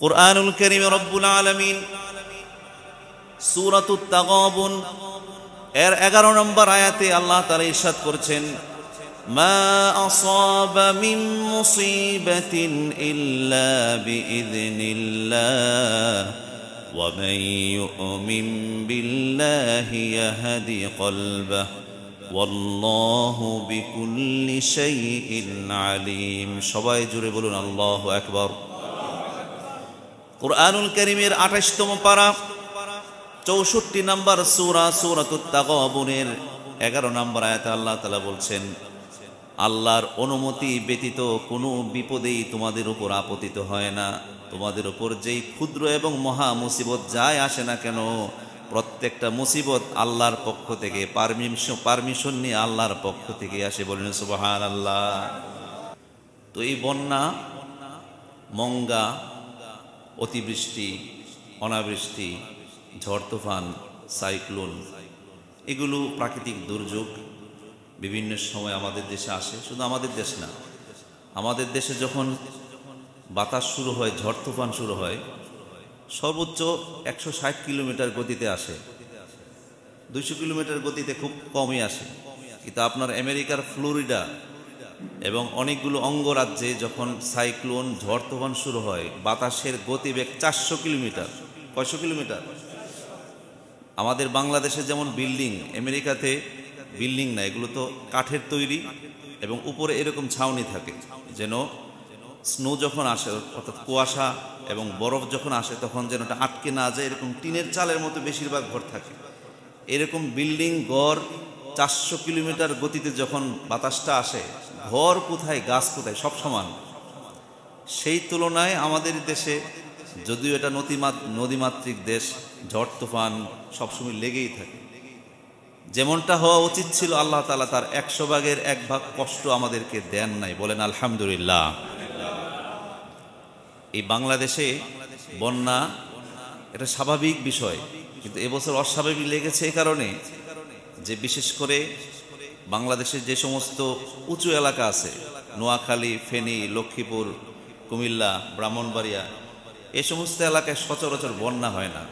قرآن الكريم رب العالمين سورة التغابن اير اگر نمبر آياتي الله تعالى اشهد کرچن ما أصاب من مصيبة إلا بإذن الله ومن يؤمن بالله يهدي قلبه والله بكل شيء عليم شبائي جوري بلون الله أكبر কোরআনুল করিমের আঠাশতম পারা চৌষট্টি নাম্বার সুরা সুরাতের এগারো নাম্বার আয়াত আল্লাহ তালা বলছেন আল্লাহর অনুমতি ব্যতীত কোনো বিপদেই তোমাদের উপর আপতিত হয় না তোমাদের উপর যেই ক্ষুদ্র এবং মহা মুসিবত যায় আসে না কেন প্রত্যেকটা মুসিবত আল্লাহর পক্ষ থেকে পারমিশন পারমিশন নিয়ে আল্লাহর পক্ষ থেকে আসে বলেন সুবাহ আল্লাহ তো এই বন্যা মঙ্গা অতিবৃষ্টি অনাবৃষ্টি ঝড় তুফান সাইক্লোন এগুলো প্রাকৃতিক দুর্যোগ বিভিন্ন সময় আমাদের দেশে আসে শুধু আমাদের দেশ না আমাদের দেশে যখন বাতাস শুরু হয় ঝড় তুফান শুরু হয় সর্বোচ্চ একশো ষাট কিলোমিটার গতিতে আসে দুইশো কিলোমিটার গতিতে খুব কমই আসে কিন্তু আপনার আমেরিকার ফ্লোরিডা এবং অনেকগুলো অঙ্গরাজ্যে যখন সাইক্লোন ঝড় তুফান শুরু হয় বাতাসের গতিবেগ চারশো কিলোমিটার কয়শো কিলোমিটার আমাদের বাংলাদেশে যেমন বিল্ডিং আমেরিকাতে বিল্ডিং না এগুলো তো কাঠের তৈরি এবং উপরে এরকম ছাউনি থাকে যেন স্নো যখন আসে অর্থাৎ কুয়াশা এবং বরফ যখন আসে তখন যেন ওটা আটকে না যায় এরকম টিনের চালের মতো বেশিরভাগ ঘর থাকে এরকম বিল্ডিং গড় চারশো কিলোমিটার গতিতে যখন বাতাসটা আসে ঘর কোথায় গাছ কোথায় সব সমান সেই তুলনায় আমাদের দেশে যদিও এটা নদীমাত নদীমাতৃক দেশ ঝড় তুফান সবসময় লেগেই থাকে যেমনটা হওয়া উচিত ছিল আল্লাহ তালা তার একশো ভাগের এক ভাগ কষ্ট আমাদেরকে দেন নাই বলেন আলহামদুলিল্লাহ এই বাংলাদেশে বন্যা এটা স্বাভাবিক বিষয় কিন্তু এবছর অস্বাভাবিক লেগেছে এ কারণে যে বিশেষ করে বাংলাদেশের যে সমস্ত উঁচু এলাকা আছে নোয়াখালী ফেনী লক্ষ্মীপুর কুমিল্লা ব্রাহ্মণবাড়িয়া এ সমস্ত এলাকায় সচরাচর বন্যা হয় না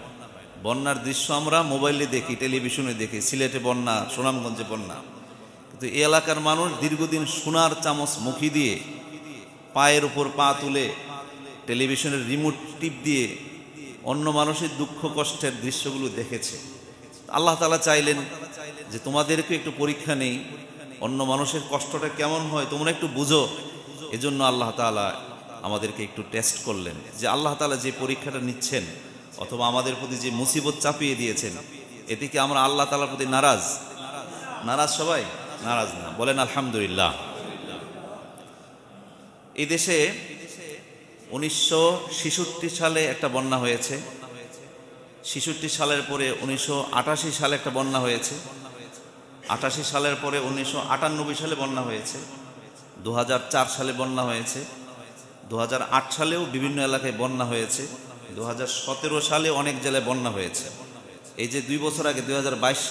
বন্যার দৃশ্য আমরা মোবাইলে দেখি টেলিভিশনে দেখি সিলেটে বন্যা সুনামগঞ্জে বন্যা কিন্তু এ এলাকার মানুষ দীর্ঘদিন সোনার চামচ মুখি দিয়ে পায়ের উপর পা তুলে টেলিভিশনের রিমোট টিপ দিয়ে অন্য মানুষের দুঃখ কষ্টের দৃশ্যগুলো দেখেছে আল্লাহ তালা চাইলেন যে তোমাদেরকে একটু পরীক্ষা নেই অন্য মানুষের কষ্টটা কেমন হয় তোমরা একটু বুঝো এজন্য আল্লাহ তালা আমাদেরকে একটু টেস্ট করলেন যে আল্লাহ তালা যে পরীক্ষাটা নিচ্ছেন অথবা আমাদের প্রতি যে মুসিবত চাপিয়ে দিয়েছেন এতে কি আমরা আল্লাহ তালার প্রতি নারাজ নারাজ সবাই নারাজ না বলেন আলহামদুলিল্লাহ এই দেশে উনিশশো সালে একটা বন্যা হয়েছে ছেষট্টি সালের পরে উনিশশো সালে একটা বন্যা হয়েছে আটাশি সালের পরে উনিশশো সালে বন্যা হয়েছে দু সালে বন্যা হয়েছে দু সালেও বিভিন্ন এলাকায় বন্যা হয়েছে দু সালে অনেক জেলায় বন্যা হয়েছে এই যে দুই বছর আগে দু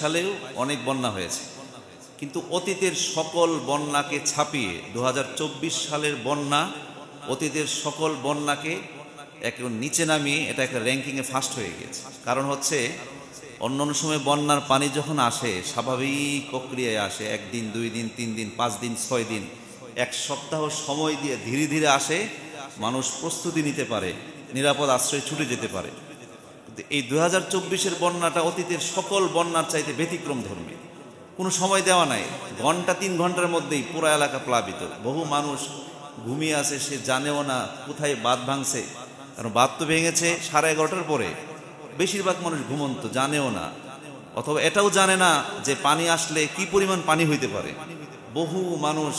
সালেও অনেক বন্যা হয়েছে কিন্তু অতীতের সকল বন্যাকে ছাপিয়ে দু সালের বন্যা অতীতের সকল বন্যাকে এক নিচে নামিয়ে এটা একটা র্যাঙ্কিংয়ে ফার্স্ট হয়ে গেছে কারণ হচ্ছে অন্য অন্য সময় বন্যার পানি যখন আসে স্বাভাবিক প্রক্রিয়ায় আসে একদিন দুই দিন তিন দিন পাঁচ দিন ছয় দিন এক সপ্তাহ সময় দিয়ে ধীরে ধীরে আসে মানুষ প্রস্তুতি নিতে পারে নিরাপদ আশ্রয় ছুটে যেতে পারে এই দু হাজার চব্বিশের বন্যাটা অতীতের সকল বন্যার চাইতে ব্যতিক্রম ধর্মে কোনো সময় দেওয়া নাই ঘন্টা তিন ঘন্টার মধ্যেই পুরা এলাকা প্লাবিত বহু মানুষ ঘুমিয়ে আছে সে জানেও না কোথায় বাদ ভাঙছে কারণ বাদ তো ভেঙেছে সাড়ে এগারোটার পরে বেশিরভাগ মানুষ ঘুমন্ত জানেও না অথবা এটাও জানে না যে পানি আসলে কি পরিমাণ পানি হইতে পারে বহু মানুষ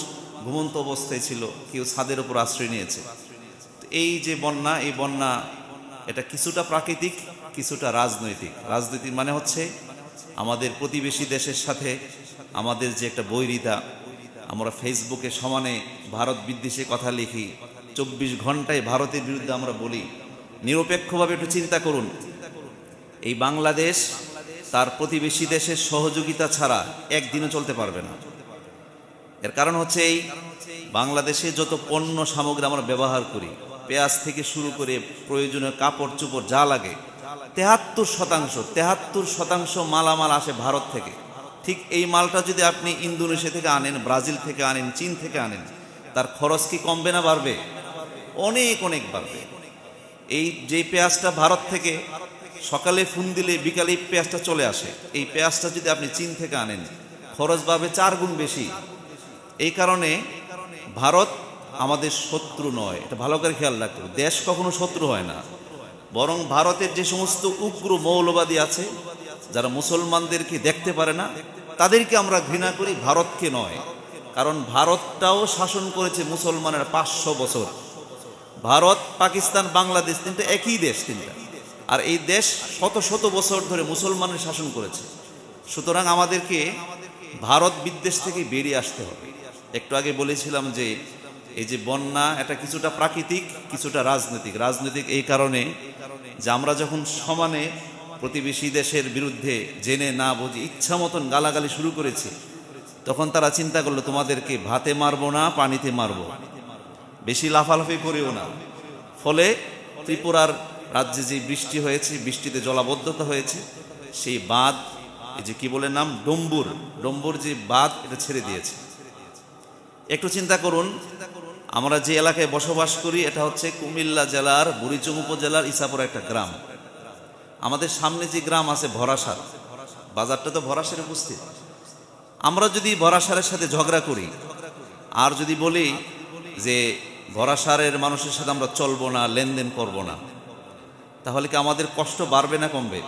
ঘুমন্ত অবস্থায় ছিল কেউ ছাদের উপর আশ্রয় নিয়েছে এই যে বন্যা এই বন্যা এটা কিছুটা প্রাকৃতিক কিছুটা রাজনৈতিক রাজনীতির মানে হচ্ছে আমাদের প্রতিবেশী দেশের সাথে আমাদের যে একটা বৈরিতা আমরা ফেসবুকে সমানে ভারত বিদ্বেষে কথা লিখি চব্বিশ ঘন্টায় ভারতের বিরুদ্ধে আমরা বলি নিরপেক্ষভাবে একটু চিন্তা করুন এই বাংলাদেশ তার প্রতিবেশী দেশের সহযোগিতা ছাড়া একদিনও চলতে পারবে না এর কারণ হচ্ছে এই বাংলাদেশে যত পণ্য সামগ্রী আমরা ব্যবহার করি পেঁয়াজ থেকে শুরু করে প্রয়োজনীয় কাপড় চোপড় যা লাগে তেহাত্তর শতাংশ তেহাত্তর শতাংশ মালামাল আসে ভারত থেকে ঠিক এই মালটা যদি আপনি ইন্দোনেশিয়া থেকে আনেন ব্রাজিল থেকে আনেন চীন থেকে আনেন তার খরচ কি কমবে না বাড়বে অনেক অনেক বাড়বে এই যে পেঁয়াজটা ভারত থেকে সকালে ফোন দিলে বিকালে পেঁয়াজটা চলে আসে এই পেঁয়াজটা যদি আপনি চীন থেকে আনেন খরচ পাবে চার গুণ বেশি এই কারণে ভারত আমাদের শত্রু নয় এটা ভালো করে খেয়াল রাখতে হবে দেশ কখনো শত্রু হয় না বরং ভারতের যে সমস্ত উগ্র মৌলবাদী আছে যারা মুসলমানদেরকে দেখতে পারে না তাদেরকে আমরা ঘৃণা করি ভারতকে নয় কারণ ভারতটাও শাসন করেছে মুসলমানের পাঁচশো বছর ভারত পাকিস্তান বাংলাদেশ তিনটা একই দেশ তিনটা আর এই দেশ শত শত বছর ধরে মুসলমানের শাসন করেছে সুতরাং আমাদেরকে ভারত বিদ্বেষ থেকে বেরিয়ে আসতে হবে একটু আগে বলেছিলাম যে এই যে বন্যা এটা কিছুটা প্রাকৃতিক কিছুটা রাজনৈতিক রাজনৈতিক এই কারণে যে আমরা যখন সমানে প্রতিবেশী দেশের বিরুদ্ধে জেনে না বুঝে ইচ্ছা মতন গালাগালি শুরু করেছে তখন তারা চিন্তা করলো তোমাদেরকে ভাতে মারবো না পানিতে মারবো বেশি লাফালাফি করিও না ফলে ত্রিপুরার রাজ্যে যে বৃষ্টি হয়েছে বৃষ্টিতে জলাবদ্ধতা হয়েছে সেই বাঁধ এই যে কি বলে নাম ডম্বুর ডম্বুর যে বাঁধ এটা ছেড়ে দিয়েছে একটু চিন্তা করুন আমরা যে এলাকায় বসবাস করি এটা হচ্ছে কুমিল্লা জেলার বুড়িচুম উপজেলার ইসাপুর একটা গ্রাম আমাদের সামনে যে গ্রাম আছে ভরাসার বাজারটা তো ভরাসারে উপস্থিত আমরা যদি ভরাসারের সাথে ঝগড়া করি আর যদি বলি যে ভরাসারের মানুষের সাথে আমরা চলবো না লেনদেন করব না তাহলে কি আমাদের কষ্ট বাড়বে না কমবে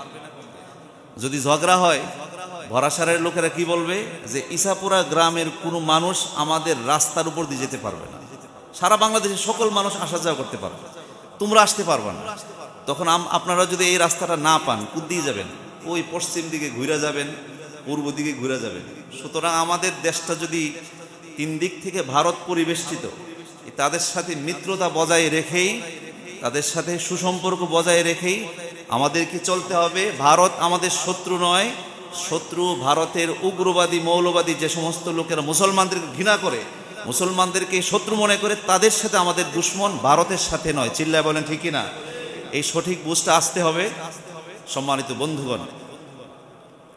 যদি ঝগড়া হয় ভরাসারের লোকেরা কি বলবে যে ইসাপুরা গ্রামের কোনো মানুষ আমাদের রাস্তার উপর দিয়ে যেতে পারবে না সারা বাংলাদেশের সকল মানুষ আসা যাওয়া করতে পারবে তোমরা আসতে পারবে না তখন আপনারা যদি এই রাস্তাটা না পান দিয়ে যাবেন ওই পশ্চিম দিকে ঘুরে যাবেন পূর্ব দিকে ঘুরে যাবেন সুতরাং আমাদের দেশটা যদি তিন দিক থেকে ভারত পরিবেষ্টিত তাদের সাথে মিত্রতা বজায় রেখেই তাদের সাথে সুসম্পর্ক বজায় রেখেই আমাদেরকে চলতে হবে ভারত আমাদের শত্রু নয় শত্রু ভারতের উগ্রবাদী মৌলবাদী যে সমস্ত লোকেরা মুসলমানদেরকে ঘৃণা করে মুসলমানদেরকে শত্রু মনে করে তাদের সাথে আমাদের দুশ্মন ভারতের সাথে নয় চিল্লায় বলেন ঠিক না এই সঠিক বুঝটা আসতে হবে সম্মানিত বন্ধুগণ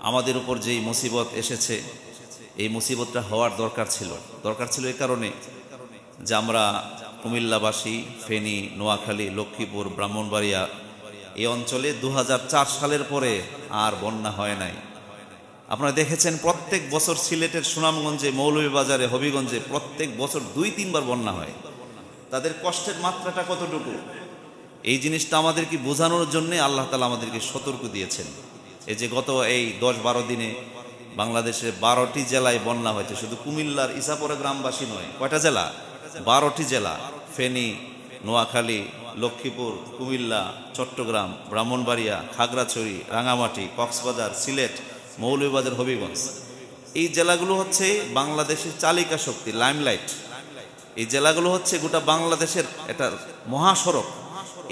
আমাদের উপর যেই মুসিবত এসেছে এই মুসিবতটা হওয়ার দরকার ছিল দরকার ছিল এ কারণে যে আমরা কুমিল্লাবাসী ফেনী নোয়াখালী লক্ষ্মীপুর ব্রাহ্মণবাড়িয়া এই অঞ্চলে দু সালের পরে আর বন্যা হয় নাই আপনারা দেখেছেন প্রত্যেক বছর সিলেটের সুনামগঞ্জে মৌলভীবাজারে হবিগঞ্জে প্রত্যেক বছর দুই তিনবার বন্যা হয় তাদের কষ্টের মাত্রাটা কতটুকু এই জিনিসটা আমাদেরকে বোঝানোর জন্যে আল্লাহ তালা আমাদেরকে সতর্ক দিয়েছেন এই যে গত এই দশ বারো দিনে বাংলাদেশের বারোটি জেলায় বন্যা হয়েছে শুধু কুমিল্লার ইসাপুরা গ্রামবাসী নয় কয়টা জেলা বারোটি জেলা ফেনী নোয়াখালী লক্ষ্মীপুর কুমিল্লা চট্টগ্রাম ব্রাহ্মণবাড়িয়া খাগড়াছড়ি রাঙামাটি কক্সবাজার সিলেট মৌলভীবাজার হবিগঞ্জ এই জেলাগুলো হচ্ছে বাংলাদেশের চালিকা শক্তি লাইমলাইট এই জেলাগুলো হচ্ছে গোটা বাংলাদেশের এটা মহাসড়ক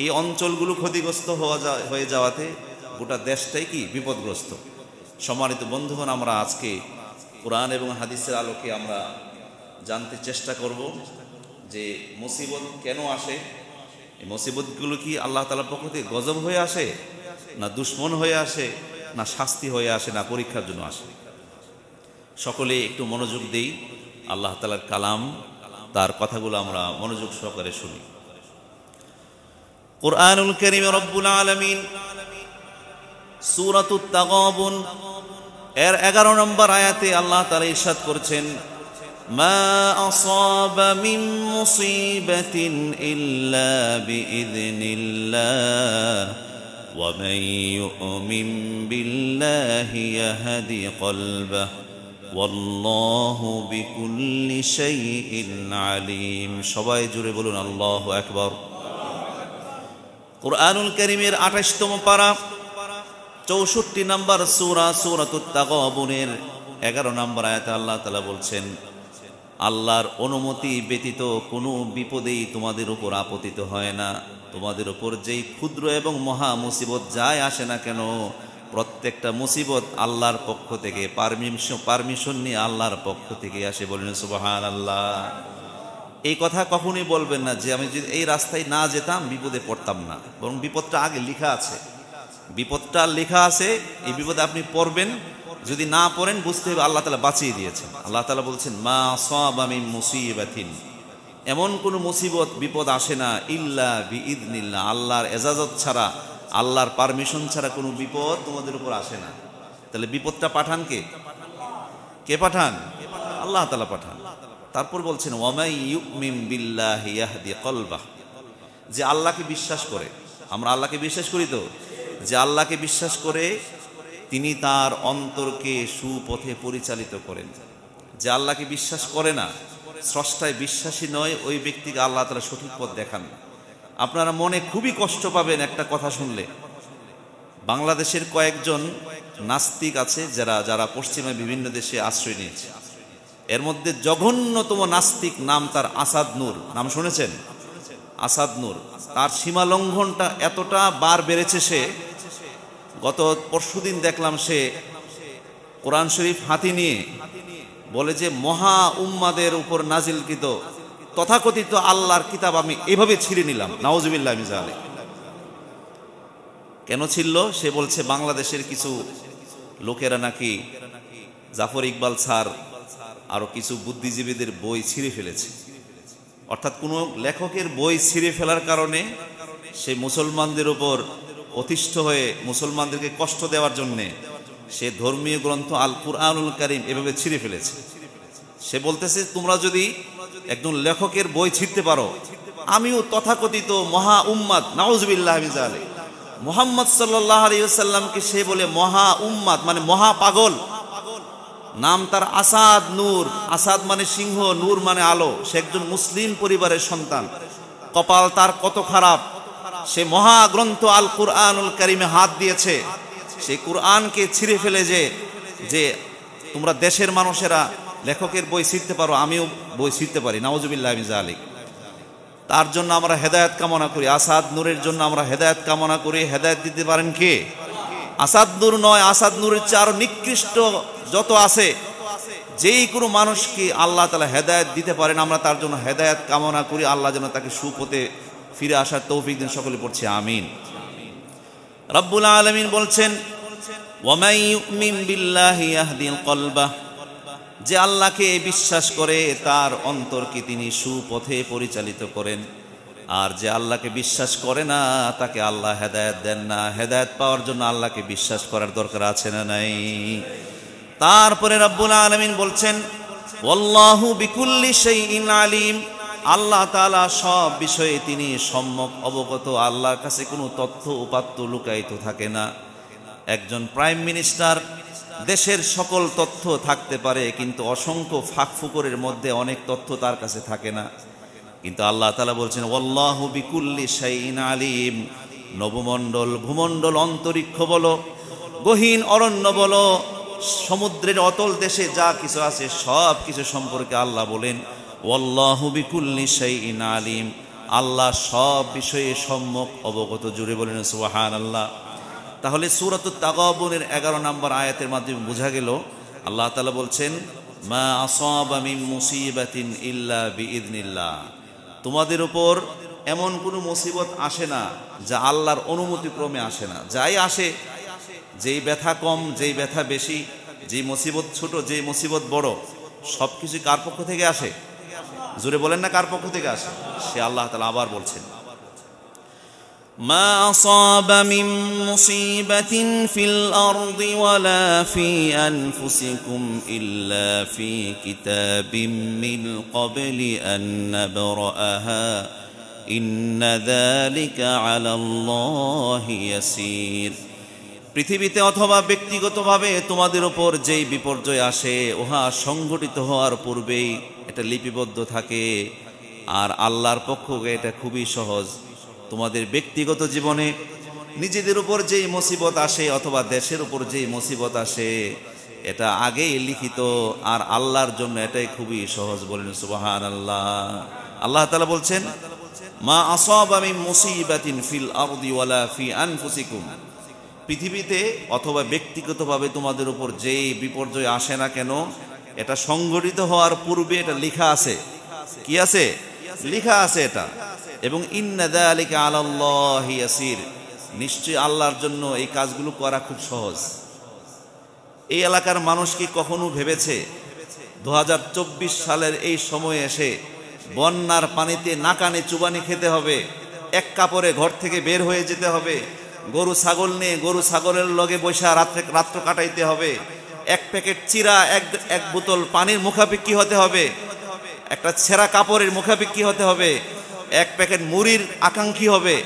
এই অঞ্চলগুলো ক্ষতিগ্রস্ত হওয়া হয়ে যাওয়াতে গোটা দেশটাই কি বিপদগ্রস্ত সম্মানিত বন্ধুগণ আমরা আজকে কোরআন এবং হাদিসের আলোকে আমরা জানতে চেষ্টা করব যে মুসিবত কেন আসে এই মুসিবতগুলো কি আল্লাহ তালার পক্ষ থেকে গজব হয়ে আসে না দুশ্মন হয়ে আসে না শাস্তি হয়ে আসে না পরীক্ষার জন্য আসে সকলে একটু মনোযোগ দেই আল্লাহ তালার কালাম তার কথাগুলো আমরা মনোযোগ সহকারে শুনি কোরআনুল করিম রব্বুল আলমিন সুরাত এর এগারো নম্বর আয়াতে আল্লাহ তালা ইসাদ করছেন ما أصاب من مصيبة إلا بإذن الله ومن يؤمن بالله يهد قلبه والله بكل شيء عليم সবাই জুড়ে বলুন আল্লাহ আকবার কোরআনুল কারিমের আঠাশতম পারা চৌষট্টি নম্বর সুরা সুরাত তাগবনের এগারো নম্বর আয়তা আল্লাহ তালা বলছেন আল্লাহর অনুমতি ব্যতীত কোনো বিপদেই তোমাদের উপর আপতিত হয় না তোমাদের উপর যেই ক্ষুদ্র এবং মহা মুসিবত যায় আসে না কেন প্রত্যেকটা মুসিবত আল্লাহর পক্ষ থেকে পারমিশন পারমিশন নিয়ে আল্লাহর পক্ষ থেকে আসে বলেন সুবাহান আল্লাহ এই কথা কখনোই বলবেন না যে আমি যদি এই রাস্তায় না যেতাম বিপদে পড়তাম না বরং বিপদটা আগে লেখা আছে বিপদটা লেখা আছে এই বিপদে আপনি পড়বেন যদি না পড়েন বুঝতে হবে আল্লাহ তালা বাঁচিয়ে দিয়েছেন আল্লাহ তালা বলছেন মা সব আমি মুসিবাথিন এমন কোনো মুসিবত বিপদ আসে না ইল্লা ইদনিল্লা আল্লাহর এজাজত ছাড়া আল্লাহর পারমিশন ছাড়া কোনো বিপদ তোমাদের উপর আসে না তাহলে বিপদটা পাঠান কে কে পাঠান আল্লাহ তালা পাঠান তারপর বলছেন বিল্লাহ যে আল্লাহকে বিশ্বাস করে আমরা আল্লাহকে বিশ্বাস করি তো যে আল্লাহকে বিশ্বাস করে তিনি তার অন্তরকে সুপথে পরিচালিত করেন যে আল্লাহকে বিশ্বাস করে না স্রষ্টায় বিশ্বাসী নয় ওই ব্যক্তিকে আল্লাহ তারা সঠিক পথ দেখান আপনারা মনে খুবই কষ্ট পাবেন একটা কথা শুনলে বাংলাদেশের কয়েকজন নাস্তিক আছে যারা যারা পশ্চিমে বিভিন্ন দেশে আশ্রয় নিয়েছে এর মধ্যে জঘন্যতম নাস্তিক নাম তার আসাদ নূর নাম শুনেছেন আসাদ নূর তার সীমালঙ্ঘনটা এতটা বার বেড়েছে সে গত পরশুদিন দেখলাম সে কোরআন শরীফ হাতি নিয়ে বলে যে মহা উম্মাদের উপর নাজিলকৃত তথাকথিত আল্লাহর কিতাব আমি এভাবে ছিঁড়ে নিলাম নওয়াজবিল্লাহ মিজা কেন ছিল সে বলছে বাংলাদেশের কিছু লোকেরা নাকি জাফর ইকবাল স্যার আরও কিছু বুদ্ধিজীবীদের বই ছিঁড়ে ফেলেছে অর্থাৎ কোনো লেখকের বই ছিঁড়ে ফেলার কারণে সে মুসলমানদের ওপর অতিষ্ঠ হয়ে মুসলমানদেরকে কষ্ট দেওয়ার জন্যে সে ধর্মীয় গ্রন্থ আল কুরআনুল করিম এভাবে ছিঁড়ে ফেলেছে সে বলতেছে তোমরা যদি একজন লেখকের বই ছিঁড়তে পারো আমিও তথাকথিত মহা উম্মাদ নাউজবিল্লাহ মোহাম্মদ সাল্লাহ আলিয়াল্লামকে সে বলে মহা উম্মাদ মানে মহা পাগল নাম তার আসাদ নূর আসাদ মানে সিংহ নূর মানে আলো সে একজন মুসলিম পরিবারের সন্তান কপাল তার কত খারাপ সে মহাগ্রন্থ আল কুরআনুল কারিমে হাত দিয়েছে সেই কুরআনকে ছিঁড়ে ফেলে যে যে তোমরা দেশের মানুষেরা লেখকের বই ছিঁড়তে পারো আমিও বই ছিঁড়তে পারি নওয়াজুবিল্লাহ আমি জালিক তার জন্য আমরা হেদায়ত কামনা করি আসাদ নূরের জন্য আমরা হেদায়ত কামনা করি হেদায়ত দিতে পারেন কে আসাদ নূর নয় আসাদ নূরের চেয়ে নিকৃষ্ট যত আছে যেই কোনো মানুষকে আল্লাহ তালা হেদায়ত দিতে পারেন আমরা তার জন্য হেদায়ত কামনা করি আল্লাহ যেন তাকে সুপথে ফিরে আসার তৌফিক দিন সকলে পড়ছে আমিন রব্বুল আলমিন বলছেন যে আল্লাহকে বিশ্বাস করে তার অন্তরকে তিনি সুপথে পরিচালিত করেন আর যে আল্লাহকে বিশ্বাস করে না তাকে আল্লাহ হেদায়ত দেন না হেদায়ত পাওয়ার জন্য আল্লাহকে বিশ্বাস করার দরকার আছে না নাই তারপরে রব্বুল আলমিন বলছেন বিকুল্লি সেই আলিম আল্লাহ তালা সব বিষয়ে তিনি সম্যক অবগত আল্লাহর কাছে কোনো তথ্য উপাত্ত লুকায়িত থাকে না একজন প্রাইম মিনিস্টার দেশের সকল তথ্য থাকতে পারে কিন্তু অসংখ্য ফাঁকফুকরের মধ্যে অনেক তথ্য তার কাছে থাকে না কিন্তু আল্লাহ তালা বলছেন ওল্লাহ বিকুল্লি সাইন আলিম নবমণ্ডল ভূমণ্ডল অন্তরিক্ষ বলো গহীন অরণ্য বলো সমুদ্রের অতল দেশে যা কিছু আছে সব কিছু সম্পর্কে আল্লাহ বলেন ওয়াল্লাহবিকুল্লি ইন আলিম আল্লাহ সব বিষয়ে সম্যক অবগত জুড়ে বলেন সুবাহান আল্লাহ তাহলে সুরাত তাগাবনের এগারো নম্বর আয়াতের মাধ্যমে বোঝা গেল আল্লাহ তালা বলছেন মা আসব আমি মুসিবাতিন ইল্লা বিদিনিল্লা তোমাদের ওপর এমন কোনো মুসিবত আসে না যা আল্লাহর অনুমতিক্রমে আসে না যাই আসে যেই ব্যথা কম যেই ব্যথা বেশি যেই মুসিবত ছোট যেই মুসিবত বড় সব কিছু কার পক্ষ থেকে আসে জুড়ে বলেন না কার পক্ষ থেকে আসে সে আল্লাহ তাআলা আবার বলছেন ما أصاب من مصيبة في الأرض ولا في أنفسكم إلا في كتاب من قبل أن نبرأها إن ذلك على الله يسير পৃথিবীতে অথবা ব্যক্তিগতভাবে তোমাদের ওপর যেই বিপর্যয় আসে উহা সংগঠিত হওয়ার পূর্বেই এটা লিপিবদ্ধ থাকে আর আল্লাহর পক্ষকে এটা খুবই সহজ তোমাদের ব্যক্তিগত জীবনে নিজেদের উপর যেই মুসিবত আসে অথবা দেশের উপর যেই মুসিবত আসে এটা আগেই লিখিত আর আল্লাহর জন্য এটাই খুবই সহজ বলেন সুবাহান আল্লাহ আল্লাহ তালা বলছেন মা আসব আমি মুসিবাতিন ফিল আরদি ওয়ালা ফি আনফুসিকুম পৃথিবীতে অথবা ব্যক্তিগতভাবে তোমাদের উপর যেই বিপর্যয় আসে না কেন এটা সংগঠিত হওয়ার পূর্বে এটা লেখা আছে কি আছে লেখা আছে এটা এবং ইন্নাদা আলিকা আলাল্লাহি ইয়াসির নিশ্চয় আল্লাহর জন্য এই কাজগুলো করা খুব সহজ এই এলাকার মানুষ কি কখনো ভেবেছে দু সালের এই সময়ে এসে বন্যার পানিতে নাকানে চুবানি খেতে হবে এক কাপড়ে ঘর থেকে বের হয়ে যেতে হবে গরু ছাগল নিয়ে গরু ছাগলের লগে বসা রাত্রে রাত্র কাটাইতে হবে এক প্যাকেট চিরা এক এক বোতল পানির মুখাপিক্ষি হতে হবে একটা ছেঁড়া কাপড়ের মুখাপিক্ষি হতে হবে এক প্যাকেট মুড়ির আকাঙ্ক্ষী হবে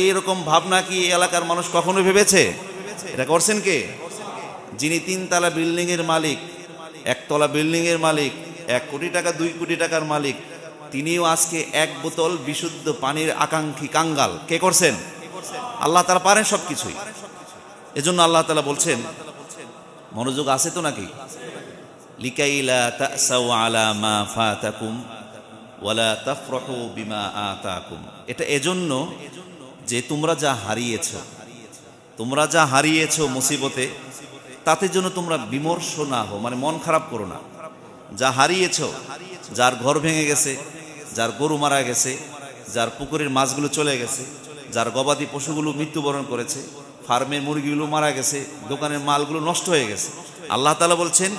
এইরকম ভাবনা কি এলাকার মানুষ কখনো ভেবেছে এটা করছেন কে যিনি তিনতলা বিল্ডিংয়ের মালিক একতলা বিল্ডিংয়ের মালিক এক কোটি টাকা দুই কোটি টাকার মালিক তিনিও আজকে এক বোতল বিশুদ্ধ পানির আকাঙ্ক্ষী কাঙ্গাল কে করছেন আল্লাহ তালা পারেন সব কিছুই এজন্য আল্লাহ তালা বলছেন মনোযোগ আছে তো নাকি লিকাইলা তাসাউ আলা মা ফাতাকুম ওয়ালা তাফরাহু বিমা আতাকুম এটা এজন্য যে তোমরা যা হারিয়েছ তোমরা যা হারিয়েছ মুসিবতে তাতে জন্য তোমরা বিমর্ষ না হো মানে মন খারাপ করো না যা হারিয়েছ যার ঘর ভেঙে গেছে যার গরু মারা গেছে যার পুকুরের মাছগুলো চলে গেছে যার গবাদি পশুগুলো মৃত্যুবরণ করেছে ফার্মের মুরগিগুলো মারা গেছে দোকানের মালগুলো নষ্ট হয়ে গেছে আল্লাহ তালা বলছেন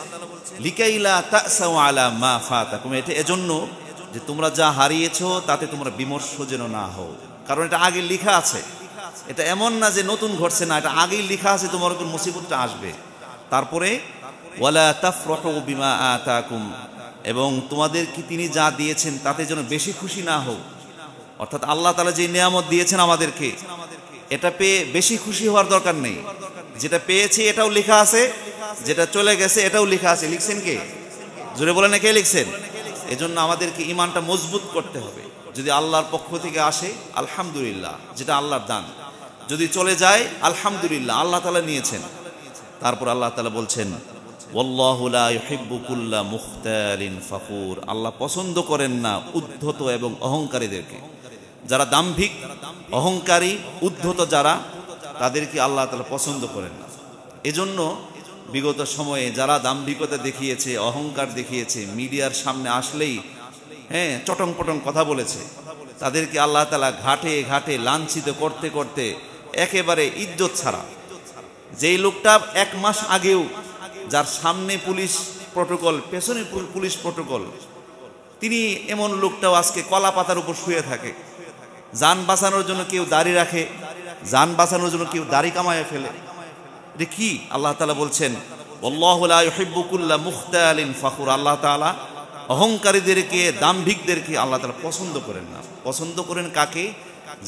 লিকাইলা তাসাউ আলা মা ফাতাকুম এটা এজন্য যে তোমরা যা হারিয়েছো তাতে তোমরা বিমর্ষ যেন না হও কারণ এটা আগে লেখা আছে এটা এমন না যে নতুন ঘটছে না এটা আগেই লেখা আছে তোমার উপর মুসিবতটা আসবে তারপরে ওয়ালা তাফরাহু বিমা আতাকুম এবং তোমাদের কি তিনি যা দিয়েছেন তাতে যেন বেশি খুশি না হোক অর্থাৎ আল্লাহ তালা যে নিয়ামত দিয়েছেন আমাদেরকে এটা পেয়ে বেশি খুশি হওয়ার দরকার নেই যেটা পেয়েছি এটাও লেখা আছে যেটা চলে গেছে এটাও লেখা আছে লিখছেন কে জোরে বলে না কে লিখছেন এজন্য আমাদেরকে ইমানটা মজবুত করতে হবে যদি আল্লাহর পক্ষ থেকে আসে আলহামদুলিল্লাহ যেটা আল্লাহর দান যদি চলে যায় আলহামদুলিল্লাহ আল্লাহ তালা নিয়েছেন তারপর আল্লাহ তালা বলছেন আল্লাহ পছন্দ করেন না উদ্ধত এবং অহংকারীদেরকে যারা দাম্ভিক অহংকারী উদ্ধত যারা তাদেরকে আল্লাহ তালা পছন্দ করেন না এজন্য বিগত সময়ে যারা দাম্ভিকতা দেখিয়েছে অহংকার দেখিয়েছে মিডিয়ার সামনে আসলেই হ্যাঁ চটং পটং কথা বলেছে তাদেরকে আল্লাহ তালা ঘাটে ঘাটে লাঞ্ছিত করতে করতে একেবারে ইজ্জত ছাড়া যেই লোকটা এক মাস আগেও যার সামনে পুলিশ প্রোটোকল পেছনে পুলিশ প্রোটোকল তিনি এমন লোকটাও আজকে কলা পাতার উপর শুয়ে থাকে যান বাঁচানোর জন্য কেউ দাড়ি রাখে যান বাঁচানোর জন্য কেউ দাড়ি কামায় ফেলে এটা কি আল্লাহ তালা বলছেন অহংকারীদেরকে দাম্ভিকদেরকে আল্লাহ তালা পছন্দ করেন না পছন্দ করেন কাকে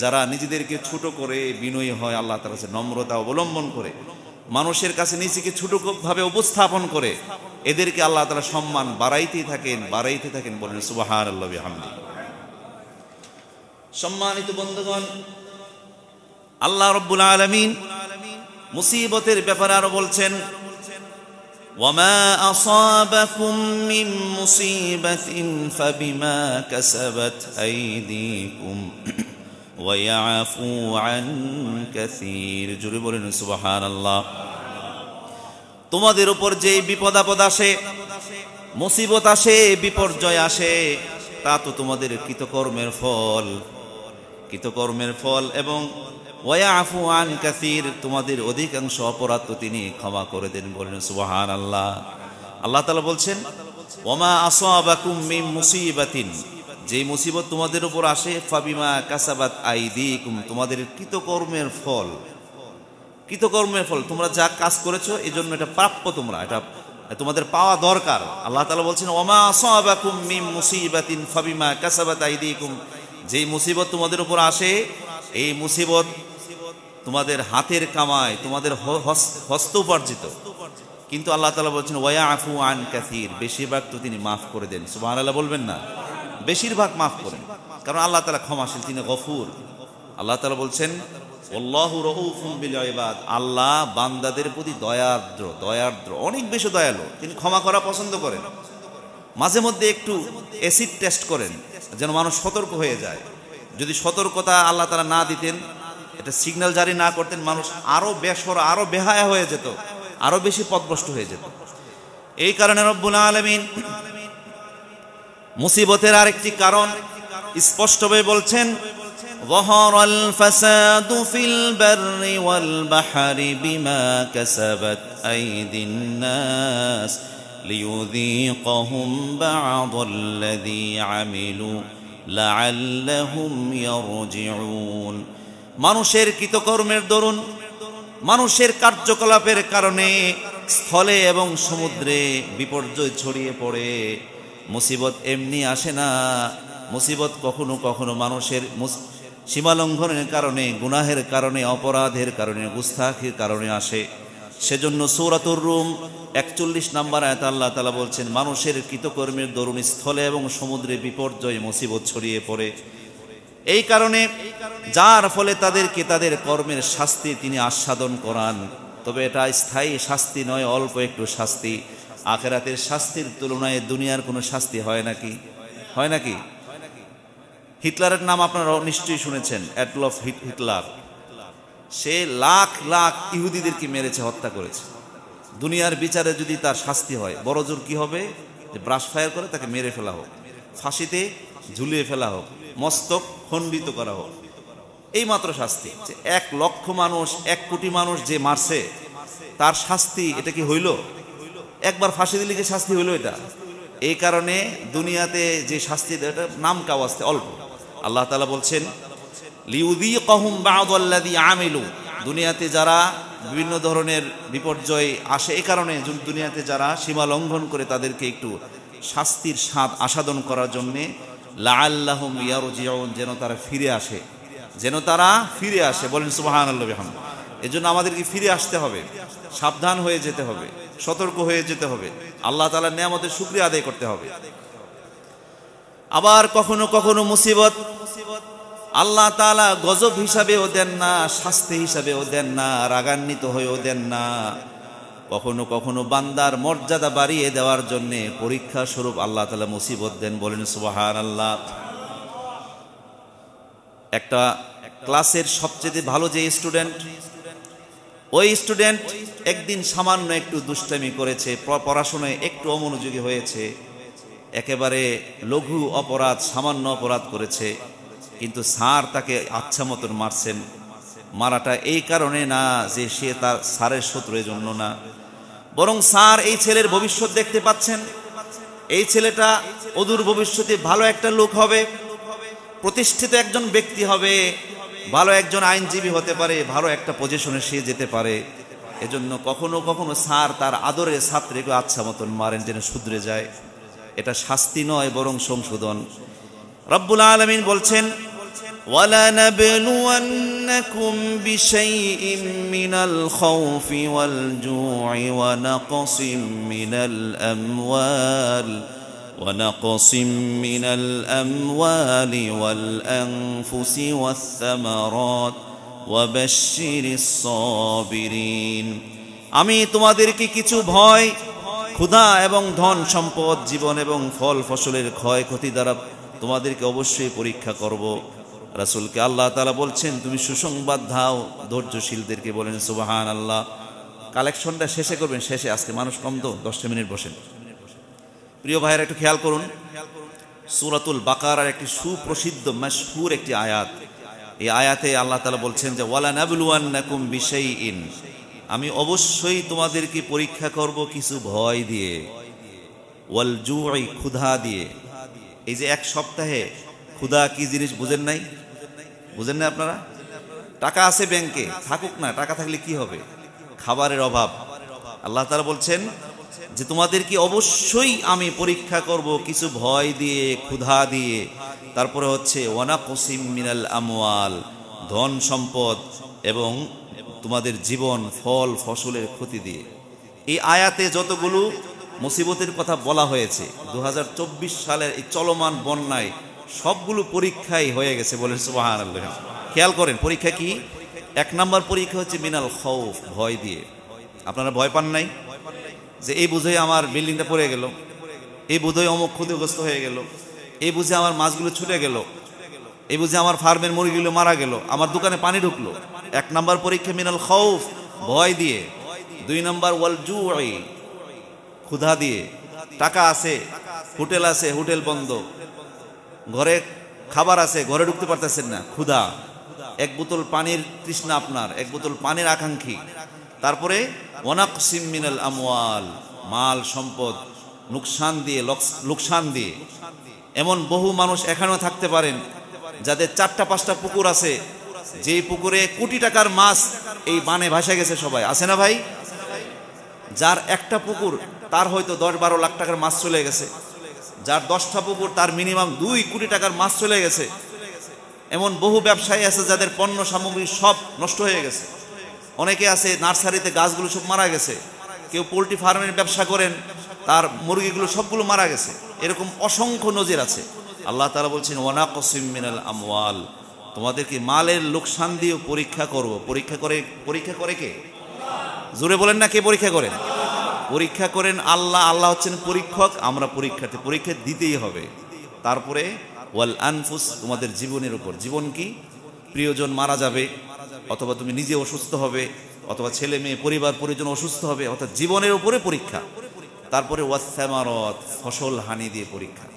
যারা নিজেদেরকে ছোট করে বিনয়ী হয় আল্লাহ তালা কাছে নম্রতা অবলম্বন করে মানুষের কাছে নিজেকে ছোটভাবে উপস্থাপন করে এদেরকে আল্লাহ তালা সম্মান বাড়াইতেই থাকেন বাড়াইতে থাকেন বলেন সুবাহ আল্লাহ হামদি সম্মানিত বন্ধুগণ আল্লাহ রব্বুল আলমিন মুসিবতের ব্যাপারে আরো বলছেন তোমাদের উপর যে বিপদ আপদ আসে মুসিবত আসে বিপর্যয় আসে তা তো তোমাদের কৃতকর্মের ফল কৃতকর্মের ফল এবং ওয়া আফু আন কাসির তোমাদের অধিকাংশ অপরাধ তো তিনি ক্ষমা করে দেন বলেন সুবাহান আল্লাহ আল্লাহ তালা বলছেন ওমা আসোয়াবাকুম মিম মুসিবাতিন যে মুসিবত তোমাদের উপর আসে ফাবিমা কাসাবাত আইদিকুম তোমাদের কৃতকর্মের ফল কৃতকর্মের ফল তোমরা যা কাজ করেছো এই জন্য এটা প্রাপ্য তোমরা এটা তোমাদের পাওয়া দরকার আল্লাহ তালা বলছেন ওমা আসোয়াবাকুম মিম মুসিবাতিন ফাবিমা কাসাবাত আইদিকুম যে মুসিবত তোমাদের উপর আসে এই মুসিবত তোমাদের হাতের কামায় তোমাদের হস্ত উপার্জিত কিন্তু আল্লাহ তালা বলছেন ওয়া আফু আন কাসির বেশিরভাগ তো তিনি মাফ করে দেন সুবাহ আল্লাহ বলবেন না বেশিরভাগ মাফ করেন কারণ আল্লাহ তালা ক্ষমাশীল তিনি গফুর আল্লাহ তালা বলছেন আল্লাহ বান্দাদের প্রতি দয়াদ্র দয়াদ্র অনেক বেশি দয়ালু তিনি ক্ষমা করা পছন্দ করেন মাঝে মধ্যে একটু অ্যাসিড টেস্ট করেন যেন মানুষ সতর্ক হয়ে যায় যদি সতর্কতা আল্লাহ তারা না দিতেন এটা সিগন্যাল জারি না করতেন মানুষ আরও বেসর আরও বেহায়া হয়ে যেত আরও বেশি পদভ্রষ্ট হয়ে যেত এই কারণে রব্বুল আলমিন মুসিবতের আরেকটি কারণ স্পষ্টভাবে বলছেন ظهر ليذيقهم بعض الذي عملوا لعلهم يرجعون মানুষের কৃতকর্মের দরুন মানুষের কার্যকলাপের কারণে স্থলে এবং সমুদ্রে বিপর্যয় ছড়িয়ে পড়ে মুসিবত এমনি আসে না মুসিবত কখনো কখনো মানুষের সীমালঙ্ঘনের কারণে গুনাহের কারণে অপরাধের কারণে গুস্তাখির কারণে আসে সেজন্য সৌরাতুর রুম একচল্লিশ নাম্বার আয়ত আল্লাহ তালা বলছেন মানুষের কৃতকর্মের দরুণ স্থলে এবং সমুদ্রে বিপর্যয় মুসিবত ছড়িয়ে পড়ে এই কারণে যার ফলে তাদেরকে তাদের কর্মের শাস্তি তিনি আস্বাদন করান তবে এটা স্থায়ী শাস্তি নয় অল্প একটু শাস্তি আখেরাতের শাস্তির তুলনায় দুনিয়ার কোনো শাস্তি হয় নাকি হয় নাকি হিটলারের নাম আপনারা নিশ্চয়ই শুনেছেন হিট হিটলার সে লাখ লাখ ইহুদিদেরকে মেরেছে হত্যা করেছে দুনিয়ার বিচারে যদি তার শাস্তি হয় বড় জোর কী হবে যে ব্রাশ ফায়ার করে তাকে মেরে ফেলা হোক ফাঁসিতে ঝুলিয়ে ফেলা হোক মস্তক খণ্ডিত করা হোক এই মাত্র শাস্তি এক লক্ষ মানুষ এক কোটি মানুষ যে মারছে তার শাস্তি এটা কি হইল একবার ফাঁসি দিলে কি শাস্তি হইল এটা এই কারণে দুনিয়াতে যে শাস্তি দেয় এটা নাম কাওয়াজতে অল্প আল্লাহ তালা বলছেন লিউদি কহুম বাদি আমিলু দুনিয়াতে যারা বিভিন্ন ধরনের বিপর্যয় আসে এ কারণে দুনিয়াতে যারা সীমা লঙ্ঘন করে তাদেরকে একটু শাস্তির স্বাদ আসাদন করার জন্যে লা আল্লাহম ইয়ারজিয়ন যেন তারা ফিরে আসে যেন তারা ফিরে আসে বলেন সুবাহান আল্লাহাম এই জন্য আমাদেরকে ফিরে আসতে হবে সাবধান হয়ে যেতে হবে সতর্ক হয়ে যেতে হবে আল্লাহ নিয়ে আমাদের শুক্রিয়া আদায় করতে হবে আবার কখনো কখনো মুসিবত আল্লাহ তালা গজব হিসাবেও দেন না শাস্তি হিসাবেও দেন না রাগান্বিত হয়েও দেন না কখনো কখনো বান্দার মর্যাদা বাড়িয়ে দেওয়ার জন্যে পরীক্ষা স্বরূপ আল্লাহ তালা মুসিবত দেন বলেন সুবাহান আল্লাহ একটা ক্লাসের সবচেয়ে ভালো যে স্টুডেন্ট ওই স্টুডেন্ট একদিন সামান্য একটু দুষ্টামি করেছে পড়াশোনায় একটু অমনোযোগী হয়েছে একেবারে লঘু অপরাধ সামান্য অপরাধ করেছে কিন্তু সার তাকে আচ্ছা মতন মারছেন মারাটা এই কারণে না যে সে তার সারের শত্রুর জন্য না বরং সার এই ছেলের ভবিষ্যৎ দেখতে পাচ্ছেন এই ছেলেটা অদূর ভবিষ্যতে ভালো একটা লোক হবে প্রতিষ্ঠিত একজন ব্যক্তি হবে ভালো একজন আইনজীবী হতে পারে ভালো একটা পজিশনে সে যেতে পারে এজন্য কখনো কখনো স্যার তার আদরে ছাত্রীকে আচ্ছা মতন মারেন যেন শুধরে যায় এটা শাস্তি নয় বরং সংশোধন রব্বুল আলমিন বলছেন ولنبلونكم بشيء من الخوف والجوع ونقص من الأموال ونقص من الأموال والأنفس والثمرات وبشر الصابرين আমি তোমাদেরকে কিছু ভয় ক্ষুধা এবং ধন সম্পদ জীবন এবং ফল ফসলের ক্ষয়ক্ষতি দ্বারা তোমাদেরকে অবশ্যই পরীক্ষা করব রাসুলকে আল্লাহ তালা বলছেন তুমি সুসংবাদ ধাও ধৈর্যশীলদেরকে বলেন সুবাহান আল্লাহ কালেকশনটা শেষে করবেন শেষে আজকে মানুষ কম তো দশটা মিনিট বসেন প্রিয় ভাইয়ের একটু খেয়াল করুন সুরাতুল বাকারার একটি সুপ্রসিদ্ধ মশহুর একটি আয়াত এই আয়াতে আল্লাহ তালা বলছেন যে ওয়ালা বিষয় ইন আমি অবশ্যই তোমাদেরকে পরীক্ষা করব কিছু ভয় দিয়ে ওয়াল জুই ক্ষুধা দিয়ে এই যে এক সপ্তাহে ক্ষুধা কি জিনিস বুঝেন নাই বুঝেন না আপনারা টাকা আছে ব্যাংকে থাকুক না টাকা থাকলে কি হবে খাবারের অভাব আল্লাহ তারা বলছেন যে তোমাদের কি অবশ্যই আমি পরীক্ষা করব কিছু ভয় দিয়ে ক্ষুধা দিয়ে তারপরে হচ্ছে ওয়ানা কসিম মিনাল আমওয়াল ধন সম্পদ এবং তোমাদের জীবন ফল ফসলের ক্ষতি দিয়ে এই আয়াতে যতগুলো মুসিবতের কথা বলা হয়েছে দু সালের এই চলমান বন্যায় সবগুলো পরীক্ষাই হয়ে গেছে বলেন সুবাহান খেয়াল করেন পরীক্ষা কি এক নাম্বার পরীক্ষা হচ্ছে মিনাল খৌফ ভয় দিয়ে আপনারা ভয় পান নাই যে এই বুঝে আমার বিল্ডিংটা পড়ে গেল এই বোধহয় অমুক ক্ষতিগ্রস্ত হয়ে গেল এই বুঝে আমার মাছগুলো ছুটে গেল এই বুঝে আমার ফার্মের মুরগিগুলো মারা গেল আমার দোকানে পানি ঢুকলো এক নাম্বার পরীক্ষা মিনাল খৌফ ভয় দিয়ে দুই নাম্বার ওয়াল জু ক্ষুধা দিয়ে টাকা আছে হোটেল আছে হোটেল বন্ধ ঘরে খাবার আছে ঘরে ঢুকতে পারতেছেন না ক্ষুধা এক বোতল পানির তৃষ্ণা আপনার এক বোতল পানির আকাঙ্ক্ষী তারপরে অনাক সিমিনাল আমওয়াল মাল সম্পদ নুকসান দিয়ে লোকসান দিয়ে এমন বহু মানুষ এখানেও থাকতে পারেন যাদের চারটা পাঁচটা পুকুর আছে যে পুকুরে কোটি টাকার মাছ এই বানে ভাসে গেছে সবাই আছে না ভাই যার একটা পুকুর তার হয়তো দশ বারো লাখ টাকার মাছ চলে গেছে যার দশটা পুকুর তার মিনিমাম দুই কোটি টাকার মাছ চলে গেছে এমন বহু ব্যবসায়ী আছে যাদের পণ্য সামগ্রী সব নষ্ট হয়ে গেছে অনেকে আছে নার্সারিতে গাছগুলো সব মারা গেছে কেউ পোলট্রি ফার্মের ব্যবসা করেন তার মুরগিগুলো সবগুলো মারা গেছে এরকম অসংখ্য নজির আছে আল্লাহ তারা বলছেন ওয়ানা কসিম মিনাল আমওয়াল তোমাদেরকে মালের লোকসান দিয়ে পরীক্ষা করব পরীক্ষা করে পরীক্ষা করে কে জোরে বলেন না কে পরীক্ষা করেন পরীক্ষা করেন আল্লাহ আল্লাহ হচ্ছেন পরীক্ষক আমরা পরীক্ষাতে পরীক্ষা দিতেই হবে তারপরে ওয়াল আনফুস তোমাদের জীবনের উপর জীবন কি প্রিয়জন মারা যাবে অথবা তুমি নিজে অসুস্থ হবে অথবা ছেলে মেয়ে পরিবার পরিজন অসুস্থ হবে অর্থাৎ জীবনের উপরে পরীক্ষা তারপরে ওয়াসামারত ফসল হানি দিয়ে পরীক্ষা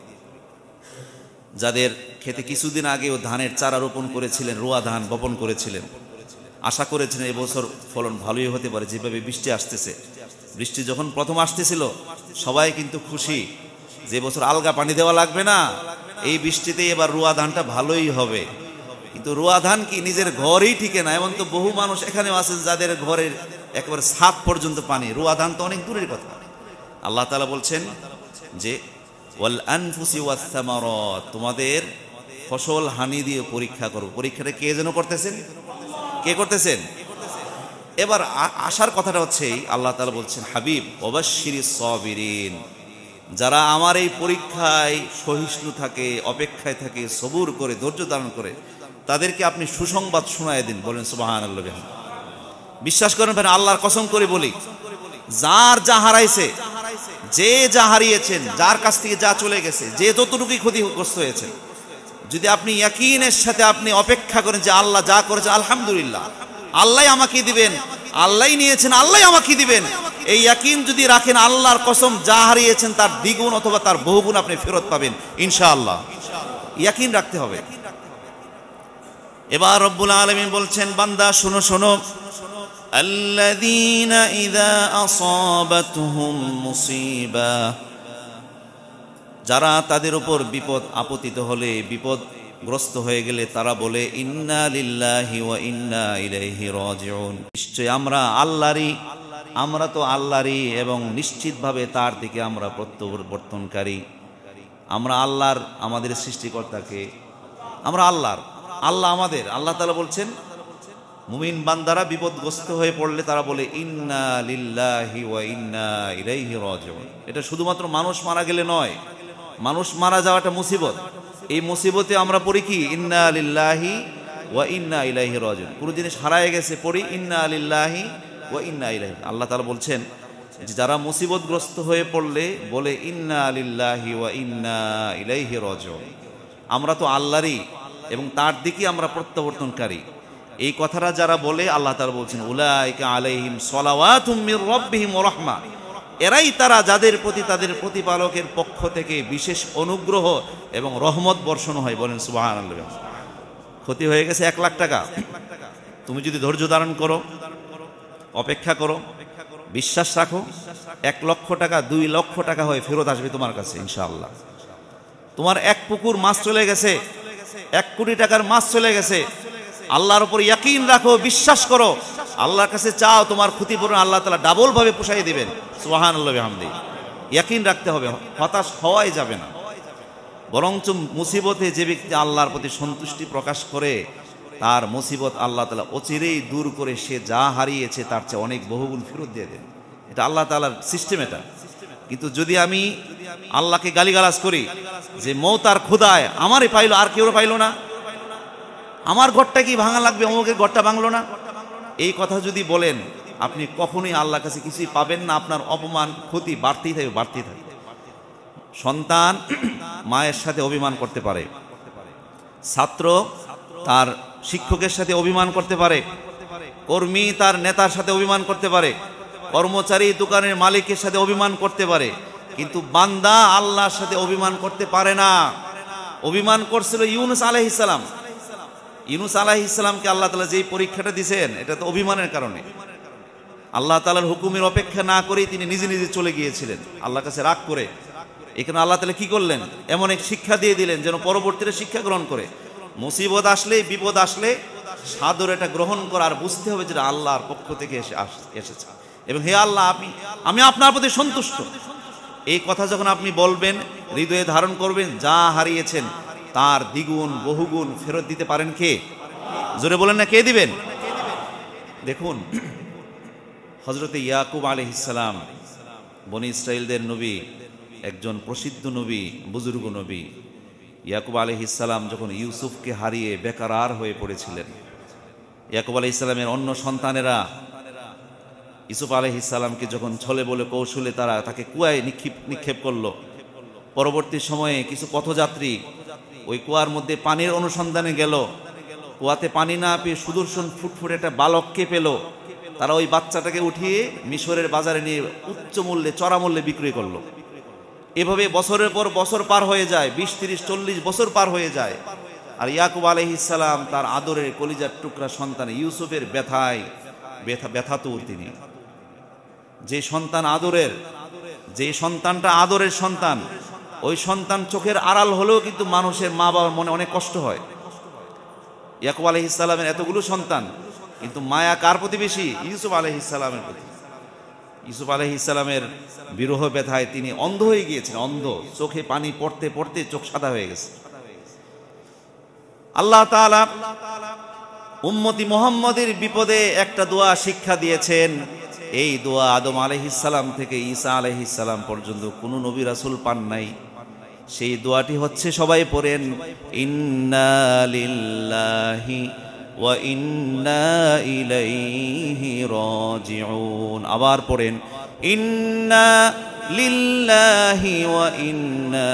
যাদের খেতে কিছুদিন আগেও ধানের চারা রোপণ করেছিলেন রোয়া ধান বপন করেছিলেন আশা করেছেন এবছর ফলন ভালোই হতে পারে যেভাবে বৃষ্টি আসতেছে বৃষ্টি যখন প্রথম আসতেছিল সবাই কিন্তু খুশি যে বছর আলগা পানি দেওয়া লাগবে না এই বৃষ্টিতে এবার রুয়া ধানটা ভালোই হবে কিন্তু রুয়া ধান কি নিজের ঘরেই ঠিকে না এমন তো বহু মানুষ এখানেও আছেন যাদের ঘরের একেবারে সাত পর্যন্ত পানি রুয়া ধান তো অনেক দূরের কথা আল্লাহ তালা বলছেন যে তোমাদের ফসল হানি দিয়ে পরীক্ষা করবো পরীক্ষাটা কে যেন করতেছেন কে করতেছেন এবার আসার কথাটা হচ্ছে আল্লাহ তালা বলছেন হাবিব অবাশিরি সবিরিন যারা আমার এই পরীক্ষায় সহিষ্ণু থাকে অপেক্ষায় থাকে সবুর করে ধৈর্য ধারণ করে তাদেরকে আপনি সুসংবাদ শোনায় দিন বলেন সুবাহান আল্লাহ বিশ্বাস করেন ভাই আল্লাহর কসম করে বলি যার যা হারাইছে যে যা হারিয়েছেন যার কাছ থেকে যা চলে গেছে যে যতটুকুই ক্ষতিগ্রস্ত হয়েছে যদি আপনি ইয়াকিনের সাথে আপনি অপেক্ষা করেন যে আল্লাহ যা করেছে আলহামদুলিল্লাহ আল্লাহ আমাকে দিবেন আল্লাহ নিয়েছেন আল্লাহ আমাকে দিবেন এই ইয়াকিন যদি রাখেন আল্লাহর কসম যা হারিয়েছেন তার দ্বিগুণ অথবা তার বহুগুণ আপনি ফেরত পাবেন ইনশাআল্লাহ ইয়াকিন রাখতে হবে এবার রব্বুল আলমী বলছেন বান্দা শোনো শোনো যারা তাদের উপর বিপদ আপতিত হলে বিপদ গ্রস্ত হয়ে গেলে তারা বলে ইন্না লিল্লাহি ওয়া ইন্না ইলাইহি রাজিউন নিশ্চয় আমরা আল্লাহরই আমরা তো আল্লাহরই এবং নিশ্চিতভাবে তার দিকে আমরা প্রত্যাবর্তনকারী আমরা আল্লাহর আমাদের সৃষ্টিকর্তাকে আমরা আল্লাহর আল্লাহ আমাদের আল্লাহ তালা বলছেন মুমিন বান্দারা বিপদগ্রস্ত হয়ে পড়লে তারা বলে ইন্না লিল্লাহি ওয়া ইন্না ইলাইহি রাজিউন এটা শুধুমাত্র মানুষ মারা গেলে নয় মানুষ মারা যাওয়াটা মুসিবত এই মুসিবতে আমরা পড়ি কি ইন্না আলিল্লাহি ওয়া ইন্না ইলাহি রাজিউন পুরো জিনিস হারায় গেছে পড়ি ইন্না আলিল্লাহি ওয়া ইন্না ইলাহি আল্লাহ তাআলা বলছেন যে যারা মুসিবতগ্রস্ত হয়ে পড়লে বলে ইন্না আলিল্লাহি ওয়া ইন্না ইলাইহি রাজিউন আমরা তো আল্লাহরই এবং তার দিকে আমরা প্রত্যাবর্তনকারী এই কথাটা যারা বলে আল্লাহ তাআলা বলছেন উলাইকা আলাইহিম সলাওয়াতুম মির রাব্বিহিম ওয়া রাহমা এরাই তারা যাদের প্রতি তাদের প্রতিপালকের পক্ষ থেকে বিশেষ অনুগ্রহ এবং রহমত বর্ষণ হয় বলেন সুবাহ ক্ষতি হয়ে গেছে এক লাখ টাকা তুমি যদি ধৈর্য ধারণ করো অপেক্ষা করো বিশ্বাস রাখো এক লক্ষ টাকা দুই লক্ষ টাকা হয়ে ফেরত আসবে তোমার কাছে ইনশাআল্লাহ তোমার এক পুকুর মাছ চলে গেছে এক কোটি টাকার মাছ চলে গেছে আল্লাহর উপর ইয়াকিন রাখো বিশ্বাস করো আল্লাহর কাছে চাও তোমার ক্ষতিপূরণ আল্লাহ তালা ডাবলভাবে পোষাই দেবেন সোহান আল্লাহামদি ইয়াকিন রাখতে হবে হতাশ হওয়াই যাবে না বরঞ্চ মুসিবতে যে ব্যক্তি আল্লাহর প্রতি সন্তুষ্টি প্রকাশ করে তার মুসিবত আল্লাহ তালা অচিরেই দূর করে সে যা হারিয়েছে তার চেয়ে অনেক বহুগুণ ফেরত দিয়ে দেন এটা আল্লাহ তালার সিস্টেম এটা কিন্তু যদি আমি আল্লাহকে গালিগালাজ করি যে মৌ তার ক্ষুদায় আমারই পাইলো আর কেউ পাইলো না আমার ঘরটা কি ভাঙা লাগবে অমুকের ঘরটা ভাঙলো না এই কথা যদি বলেন আপনি কখনোই আল্লাহর কাছে কিছুই পাবেন না আপনার অপমান ক্ষতি বাড়তেই থাকবে বাড়তেই থাকবে সন্তান মায়ের সাথে অভিমান করতে পারে ছাত্র তার শিক্ষকের সাথে অভিমান করতে পারে কর্মী তার নেতার সাথে অভিমান করতে পারে কর্মচারী দোকানের মালিকের সাথে অভিমান করতে পারে কিন্তু বান্দা আল্লাহর সাথে অভিমান করতে পারে না অভিমান করছিল ইউনুস আলহ ইনুস আলাহ ইসলামকে আল্লাহ তালা যেই পরীক্ষাটা দিয়েছেন এটা তো অভিমানের কারণে আল্লাহ তালার হুকুমের অপেক্ষা না করেই তিনি নিজে নিজে চলে গিয়েছিলেন আল্লাহর কাছে রাগ করে এখানে আল্লাহ তালা কি করলেন এমন এক শিক্ষা দিয়ে দিলেন যেন পরবর্তীতে শিক্ষা গ্রহণ করে মুসিবত আসলে বিপদ আসলে সাদর এটা গ্রহণ করা আর বুঝতে হবে যে আল্লাহর পক্ষ থেকে এসে এসেছে এবং হে আল্লাহ আপনি আমি আপনার প্রতি সন্তুষ্ট এই কথা যখন আপনি বলবেন হৃদয়ে ধারণ করবেন যা হারিয়েছেন তার দ্বিগুণ বহুগুণ ফেরত দিতে পারেন কে জোরে বলেন না কে দিবেন দেখুন হজরত ইয়াকুব ইসালাম বনি ইসরায়েলদের নবী একজন প্রসিদ্ধ নবী বুজুর্গ নবী ইয়াকুব ইসালাম যখন ইউসুফকে হারিয়ে বেকারার হয়ে পড়েছিলেন ইয়াকুব আলি ইসলামের অন্য সন্তানেরা ইউসুফ আলহ ইসালামকে যখন ছলে বলে কৌশলে তারা তাকে কুয়ায় নিক্ষিপ নিক্ষেপ করলো পরবর্তী সময়ে কিছু পথযাত্রী ওই কুয়ার মধ্যে পানির অনুসন্ধানে গেল কুয়াতে পানি না পেয়ে সুদর্শন ফুটফুটে একটা বালককে পেল তারা ওই বাচ্চাটাকে উঠিয়ে মিশরের বাজারে নিয়ে উচ্চ মূল্যে চড়া মূল্যে বিক্রি করলো এভাবে বছরের পর বছর পার হয়ে যায় বিশ তিরিশ চল্লিশ বছর পার হয়ে যায় আর ইয়াকুব আলহিসাল্লাম তার আদরের কলিজার টুকরা সন্তান ইউসুফের ব্যথায় ব্যথা ব্যথাতুর তিনি যে সন্তান আদরের যে সন্তানটা আদরের সন্তান ওই সন্তান চোখের আড়াল হলেও কিন্তু মানুষের মা বাবার মনে অনেক কষ্ট হয় ইয়াকুব আলহ ইসালামের এতগুলো সন্তান কিন্তু মায়া কার প্রতি বেশি ইউসুফ আলহ ইসালামের প্রতি ইউসুফ আলহ ইসালামের বিরহ ব্যথায় তিনি অন্ধ হয়ে গিয়েছেন অন্ধ চোখে পানি পড়তে পড়তে চোখ সাদা হয়ে গেছে আল্লাহ উম্মতি মোহাম্মদের বিপদে একটা দোয়া শিক্ষা দিয়েছেন এই দোয়া আদম ইসালাম থেকে ঈসা ইসালাম পর্যন্ত কোনো নবী রাসুল পান নাই সেই দোয়াটি হচ্ছে সবাই পড়েন ইন্নালিল্লাহি ওয়া ইন্না ইলাইহি রাজিউন আবার পড়েন ইন্না লিল্লাহি ওয়া ইন্না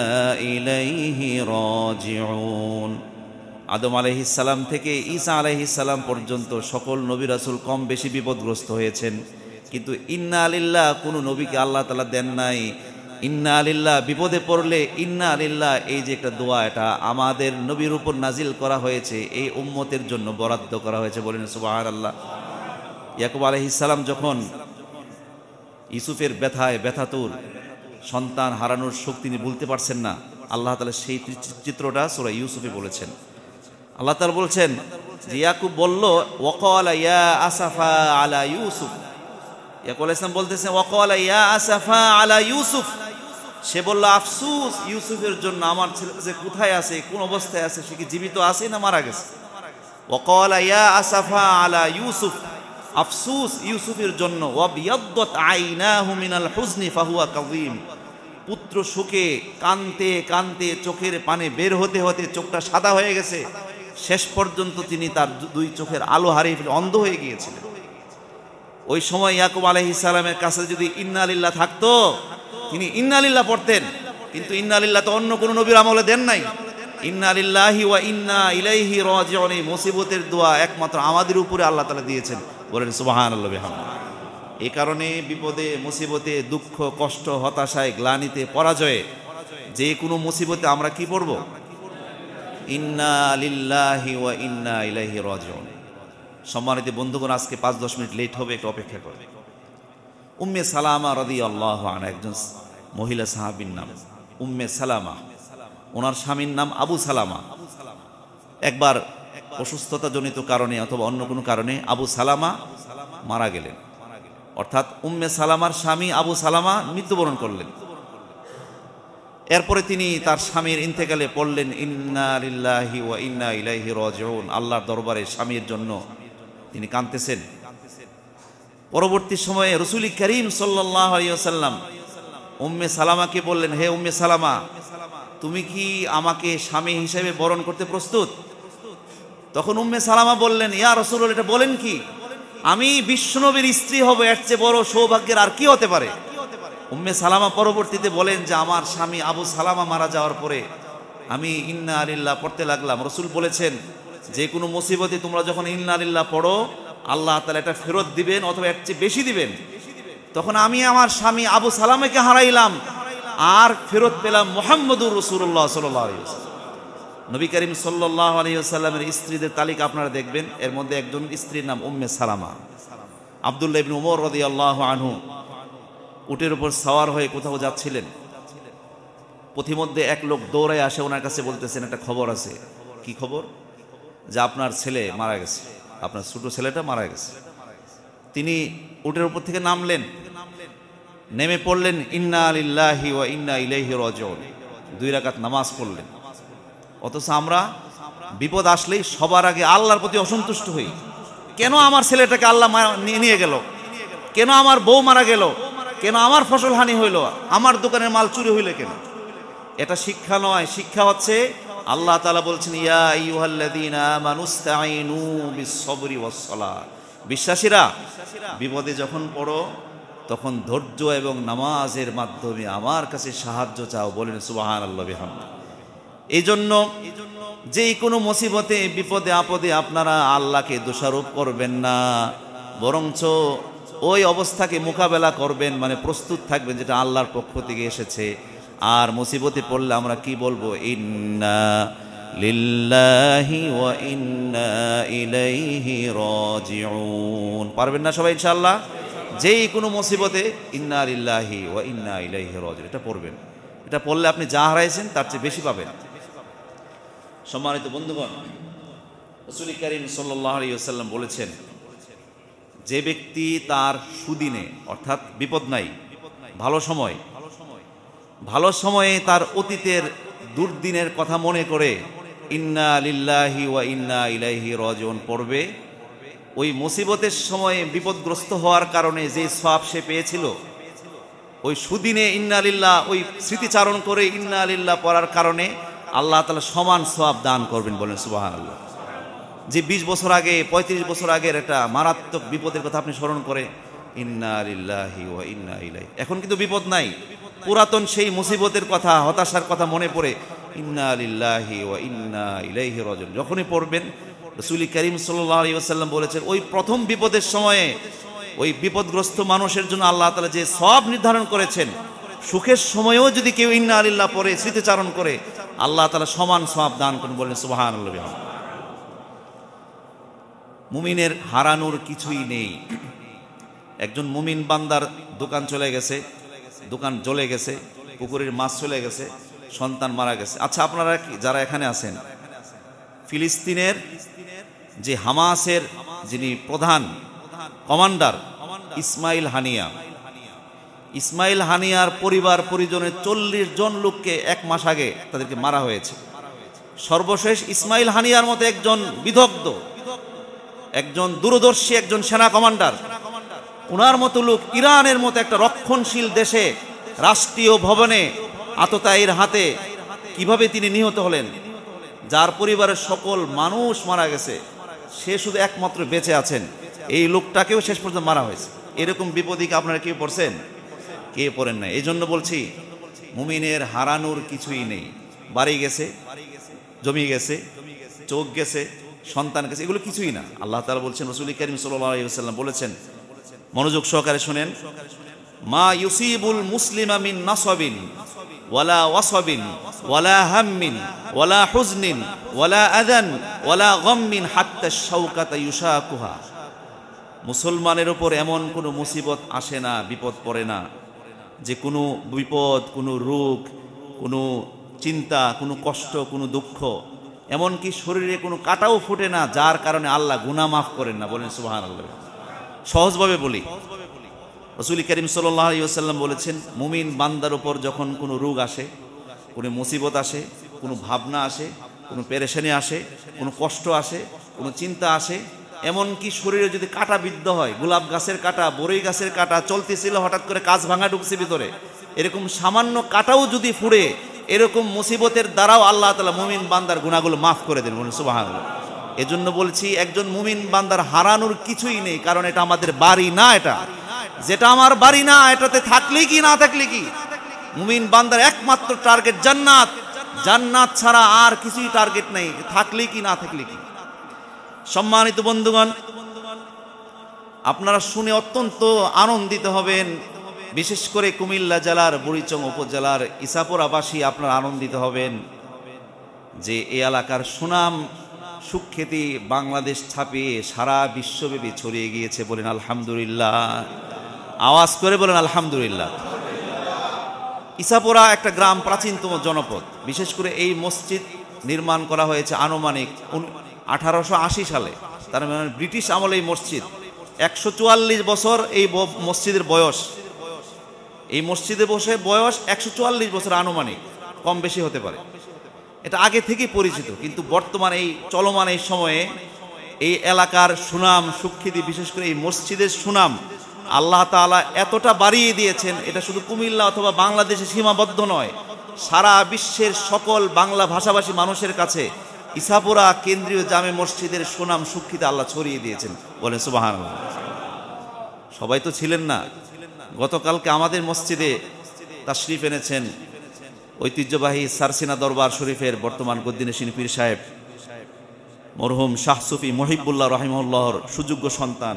ইলাইহি রাজিউন আদম সালাম থেকে ঈসা সালাম পর্যন্ত সকল নবী রাসুল কম বেশি বিপদগ্রস্ত হয়েছেন কিন্তু ইন্না আলিল্লাহ কোনো নবীকে আল্লাহ তালা দেন নাই ইন্না আলিল্লাহ বিপদে পড়লে ইন্না আলিল্লাহ এই যে একটা দোয়া এটা আমাদের নবীর উপর নাজিল করা হয়েছে এই উম্মতের জন্য বরাদ্দ করা হয়েছে বলেন সুবাহ আল্লাহ ইয়াকুব আলহিসাল্লাম যখন ইউসুফের ব্যথায় ব্যথাতুর সন্তান হারানোর শোক তিনি বলতে পারছেন না আল্লাহ তালা সেই চিত্রটা সোরা ইউসুফে বলেছেন আল্লাহ তালা বলছেন যে ইয়াকুব বলল ওকলা ইয়া আসাফা আলা ইউসুফ ইয়াকুব আলাইসলাম বলতেছেন ওকলা ইয়া আসাফা আলা ইউসুফ সে বলল আফসুস ইউসুফের জন্য আমার ছেলে যে কোথায় আছে কোন অবস্থায় আছে সে কি জীবিত আছে না মারা গেছে ওকলা ইয়া আসাফা আলা ইউসুফ আফসুস ইউসুফের জন্য ওয়াবিয়াদ্দত আইনাহু মিনাল হুজনি ফাহুয়া কাযীম পুত্র সুখে কানতে কানতে চোখের পানে বের হতে হতে চোখটা সাদা হয়ে গেছে শেষ পর্যন্ত তিনি তার দুই চোখের আলো হারিয়ে ফেলে অন্ধ হয়ে গিয়েছিলেন ওই সময় ইয়াকুব আলহিসালামের কাছে যদি ইন্না আলিল্লাহ থাকতো তিনি ইন্নালিল্লাহ পড়তেন কিন্তু ইন্নালিল্লাহ তো অন্য কোনো নবীর আমলে দেন নাই ইন্নালিল্লাহি ওয়া ইন্না ইলাইহি রাজিউন এই মুসিবতের দোয়া একমাত্র আমাদের উপরে আল্লাহ তাআলা দিয়েছেন বলেন সুবহানাল্লাহ বিহামদিহি এই কারণে বিপদে মুসিবতে দুঃখ কষ্ট হতাশায় গ্লানিতে পরাজয়ে যে কোনো মুসিবতে আমরা কি পড়ব ইন্না লিল্লাহি ওয়া ইন্না ইলাইহি রাজিউন সম্মানিত বন্ধুগণ আজকে পাঁচ দশ মিনিট লেট হবে একটু অপেক্ষা করবে উম্মে সালামা রদি আল্লাহ আনা একজন মহিলা সাহাবির নাম উম্মে সালামা ওনার স্বামীর নাম আবু সালামা একবার অসুস্থতাজনিত কারণে অথবা অন্য কোনো কারণে আবু সালামা মারা গেলেন অর্থাৎ উম্মে সালামার স্বামী আবু সালামা মৃত্যুবরণ করলেন এরপরে তিনি তার স্বামীর ইন্তেকালে পড়লেন ইল্লাহি ওয়া ইন্না ইলাইহি রাজিউন আল্লাহর দরবারে স্বামীর জন্য তিনি কাঁদতেছেন পরবর্তী সময়ে রসুল করিম সাল্লাম উম্মে সালামাকে বললেন হে উম্মে সালামা তুমি কি আমাকে স্বামী হিসেবে বরণ করতে প্রস্তুত তখন উম্মে সালামা বললেন ইয়া রসুল এটা বলেন কি আমি বিষ্ণবীর স্ত্রী হব এর চেয়ে বড় সৌভাগ্যের আর কি হতে পারে উম্মে সালামা পরবর্তীতে বলেন যে আমার স্বামী আবু সালামা মারা যাওয়ার পরে আমি ইন্না আলিল্লাহ পড়তে লাগলাম রসুল বলেছেন যে কোনো মুসিবতে তোমরা যখন ইন্না আলিল্লাহ পড়ো আল্লাহ তালা এটা ফেরত দিবেন অথবা এর চেয়ে বেশি দিবেন তখন আমি আমার স্বামী আবু সালামেকে হারাইলাম আর ফেরত পেলাম মোহাম্মদুর রসুল্লাহ সাল নবী করিম সাল্লাহ আলহিহাল্লামের স্ত্রীদের তালিকা আপনারা দেখবেন এর মধ্যে একজন স্ত্রীর নাম উম্মে সালামা আবদুল্লাহ উমর রদি আল্লাহ আনহু উটের উপর সাওয়ার হয়ে কোথাও যাচ্ছিলেন পথিমধ্যে এক লোক দৌড়ায় আসে ওনার কাছে বলতেছেন একটা খবর আছে কি খবর যে আপনার ছেলে মারা গেছে আপনার ছোটো ছেলেটা মারা গেছে তিনি উটের উপর থেকে নামলেন নেমে পড়লেন ইন্না আলিল্লাহি ও ইন্না ইলাইহি রাজিউন দুই রাকাত নামাজ পড়লেন অথচ আমরা বিপদ আসলেই সবার আগে আল্লাহর প্রতি অসন্তুষ্ট হই কেন আমার ছেলেটাকে আল্লাহ নিয়ে গেল কেন আমার বউ মারা গেল কেন আমার ফসল হানি হইল আমার দোকানের মাল চুরি হইলে কেন এটা শিক্ষা নয় শিক্ষা হচ্ছে আল্লাহ তালা বলছেন ইয়া বিশ্বাসীরা বিপদে যখন পড়ো তখন ধৈর্য এবং নামাজের মাধ্যমে আমার কাছে সাহায্য চাও বলেন সুবাহান আল্লাহ এই জন্য যে কোনো মুসিবতে বিপদে আপদে আপনারা আল্লাহকে দোষারোপ করবেন না বরঞ্চ ওই অবস্থাকে মোকাবেলা করবেন মানে প্রস্তুত থাকবেন যেটা আল্লাহর পক্ষ থেকে এসেছে আর মুসিবতে পড়লে আমরা কি বলবো ইন্না লিল্লাহি ওয়া ইন্না ইলাইহি রাজিউন পারবেন না সবাই ইনশাআল্লাহ যেই কোনো মুসিবতে ইন্না লিল্লাহি ওয়া ইন্না ইলাইহি রাজিউন এটা পড়বেন এটা পড়লে আপনি যা হারাইছেন তার চেয়ে বেশি পাবেন সম্মানিত বন্ধুগণ রসুল করিম সাল্লাম বলেছেন যে ব্যক্তি তার সুদিনে অর্থাৎ বিপদ নাই ভালো সময় ভালো সময়ে তার অতীতের দুর্দিনের কথা মনে করে ইন্না লিল্লাহি ওয়া ইন্না ইলাইহি রজন পড়বে ওই মুসিবতের সময়ে বিপদগ্রস্ত হওয়ার কারণে যে সব সে পেয়েছিল ওই সুদিনে ইন্নালিল্লাহ ওই স্মৃতিচারণ করে ইন্না আলিল্লাহ পড়ার কারণে আল্লাহ তালা সমান সব দান করবেন বলেন সুবাহ আল্লাহ যে বিশ বছর আগে ৩৫ বছর আগের একটা মারাত্মক বিপদের কথা আপনি স্মরণ করে ইন্না আলিল্লাহি ওয়া ইন্না ইলাই এখন কিন্তু বিপদ নাই পুরাতন সেই মুসিবতের কথা হতাশার কথা মনে পড়ে ইন্না আলিল্লাহি ওয়া ইন্না ইলাইহি রাজিউন যখনই পড়বেন রসুল করিম সাল্লাল্লাহু আলাইহি ওয়াসাল্লাম বলেছেন ওই প্রথম বিপদের সময়ে ওই বিপদগ্রস্ত মানুষের জন্য আল্লাহ তাআলা যে সব নির্ধারণ করেছেন সুখের সময়েও যদি কেউ ইন্না আলিল্লাহ পড়ে স্মৃতিচারণ করে আল্লাহ তাআলা সমান সওয়াব দান করেন বলেন সুবহানাল্লাহ মুমিনের হারানোর কিছুই নেই একজন মুমিন বান্দার দোকান চলে গেছে দোকান জ্বলে গেছে পুকুরের মাছ চলে গেছে সন্তান মারা গেছে আচ্ছা আপনারা যারা এখানে আছেন ফিলিস্তিনের যে হামাসের যিনি প্রধান কমান্ডার ইসমাইল হানিয়া ইসমাইল হানিয়ার পরিবার পরিজনের চল্লিশ জন লোককে এক মাস আগে তাদেরকে মারা হয়েছে সর্বশেষ ইসমাইল হানিয়ার মতো একজন বিধগ্ধ একজন দূরদর্শী একজন সেনা কমান্ডার ওনার মতো লোক ইরানের মতো একটা রক্ষণশীল দেশে রাষ্ট্রীয় ভবনে আততায়ীর হাতে কিভাবে তিনি নিহত হলেন যার পরিবারের সকল মানুষ মারা গেছে সে শুধু একমাত্র বেঁচে আছেন এই লোকটাকেও শেষ পর্যন্ত মারা হয়েছে এরকম বিপদিকে আপনারা কে পড়ছেন কে পড়েন না এই জন্য বলছি মুমিনের হারানোর কিছুই নেই বাড়ি গেছে জমি গেছে চোখ গেছে সন্তান গেছে এগুলো কিছুই না আল্লাহ তালা বলছেন রসুল করিম সাল্লাম বলেছেন মনোযোগ সহকারে শুনেন মা ইউসিবুল মুসলিম আমিন নাসবিন ওয়ালা ওয়াসবিন ওয়ালা হাম্মিন ওয়ালা হুজনিন ওয়ালা আদান ওয়ালা গম্মিন হাত্তা শাওকাতা ইউশাকুহা মুসলমানের ওপর এমন কোনো মুসিবত আসে না বিপদ পড়ে না যে কোনো বিপদ কোনো রোগ কোনো চিন্তা কোনো কষ্ট কোনো দুঃখ এমনকি শরীরে কোনো কাটাও ফুটে না যার কারণে আল্লাহ গুনাহ মাফ করেন না বলেন সুবহানাল্লাহ সহজভাবে বলি রসুল করিম সাল্লাম বলেছেন মুমিন বান্দার উপর যখন কোনো রোগ আসে কোনো মুসিবত আসে কোনো ভাবনা আসে কোনো পেরেশানি আসে কোনো কষ্ট আসে কোনো চিন্তা আসে এমনকি শরীরে যদি কাটা বিদ্ধ হয় গোলাপ গাছের কাটা বরই গাছের কাটা চলতেছিল হঠাৎ করে কাজ ভাঙা ঢুকছে ভিতরে এরকম সামান্য কাটাও যদি ফুড়ে এরকম মুসিবতের দ্বারাও আল্লাহ তালা মুমিন বান্দার গুণাগুলো মাফ করে দেন বলুন সুবাহ এজন্য বলছি একজন মুমিন বান্দার হারানোর কিছুই নেই কারণ এটা আমাদের বাড়ি না এটা যেটা আমার বাড়ি না এটাতে থাকলে কি না থাকলে কি মুমিন বান্দার একমাত্র টার্গেট জান্নাত জান্নাত ছাড়া আর কিছুই টার্গেট নেই থাকলে কি না থাকলে কি সম্মানিত বন্ধুগণ আপনারা শুনে অত্যন্ত আনন্দিত হবেন বিশেষ করে কুমিল্লা জেলার বুড়িচং উপজেলার ইসাপুরাবাসী আপনারা আনন্দিত হবেন যে এ এলাকার সুনাম সুখ্যাতি বাংলাদেশ ছাপিয়ে সারা বিশ্বব্যাপী ছড়িয়ে গিয়েছে বলেন আলহামদুলিল্লাহ আওয়াজ করে বলেন আলহামদুলিল্লাহ ইসাপোরা একটা গ্রাম প্রাচীনতম জনপদ বিশেষ করে এই মসজিদ নির্মাণ করা হয়েছে আনুমানিক আঠারোশো আশি সালে তার মানে ব্রিটিশ আমলে এই মসজিদ একশো চুয়াল্লিশ বছর এই মসজিদের বয়স এই মসজিদে বসে বয়স একশো চুয়াল্লিশ বছর আনুমানিক কম বেশি হতে পারে এটা আগে থেকেই পরিচিত কিন্তু বর্তমান এই চলমান এই সময়ে এই এলাকার সুনাম সুখ্যাতি বিশেষ করে এই মসজিদের সুনাম আল্লাহ তালা এতটা বাড়িয়ে দিয়েছেন এটা শুধু কুমিল্লা অথবা বাংলাদেশে সীমাবদ্ধ নয় সারা বিশ্বের সকল বাংলা ভাষাভাষী মানুষের কাছে ইসাপুরা কেন্দ্রীয় জামে মসজিদের সুনাম সুক্ষিতে আল্লাহ ছড়িয়ে দিয়েছেন বলেন সুবাহান সবাই তো ছিলেন না গতকালকে আমাদের মসজিদে তাশরিফ এনেছেন ঐতিহ্যবাহী সারসিনা দরবার শরীফের বর্তমান গদ্দিনেশিন পীর সাহেব মরহুম শাহসুফি মহিবুল্লাহ রহিমুল্লাহর সুযোগ্য সন্তান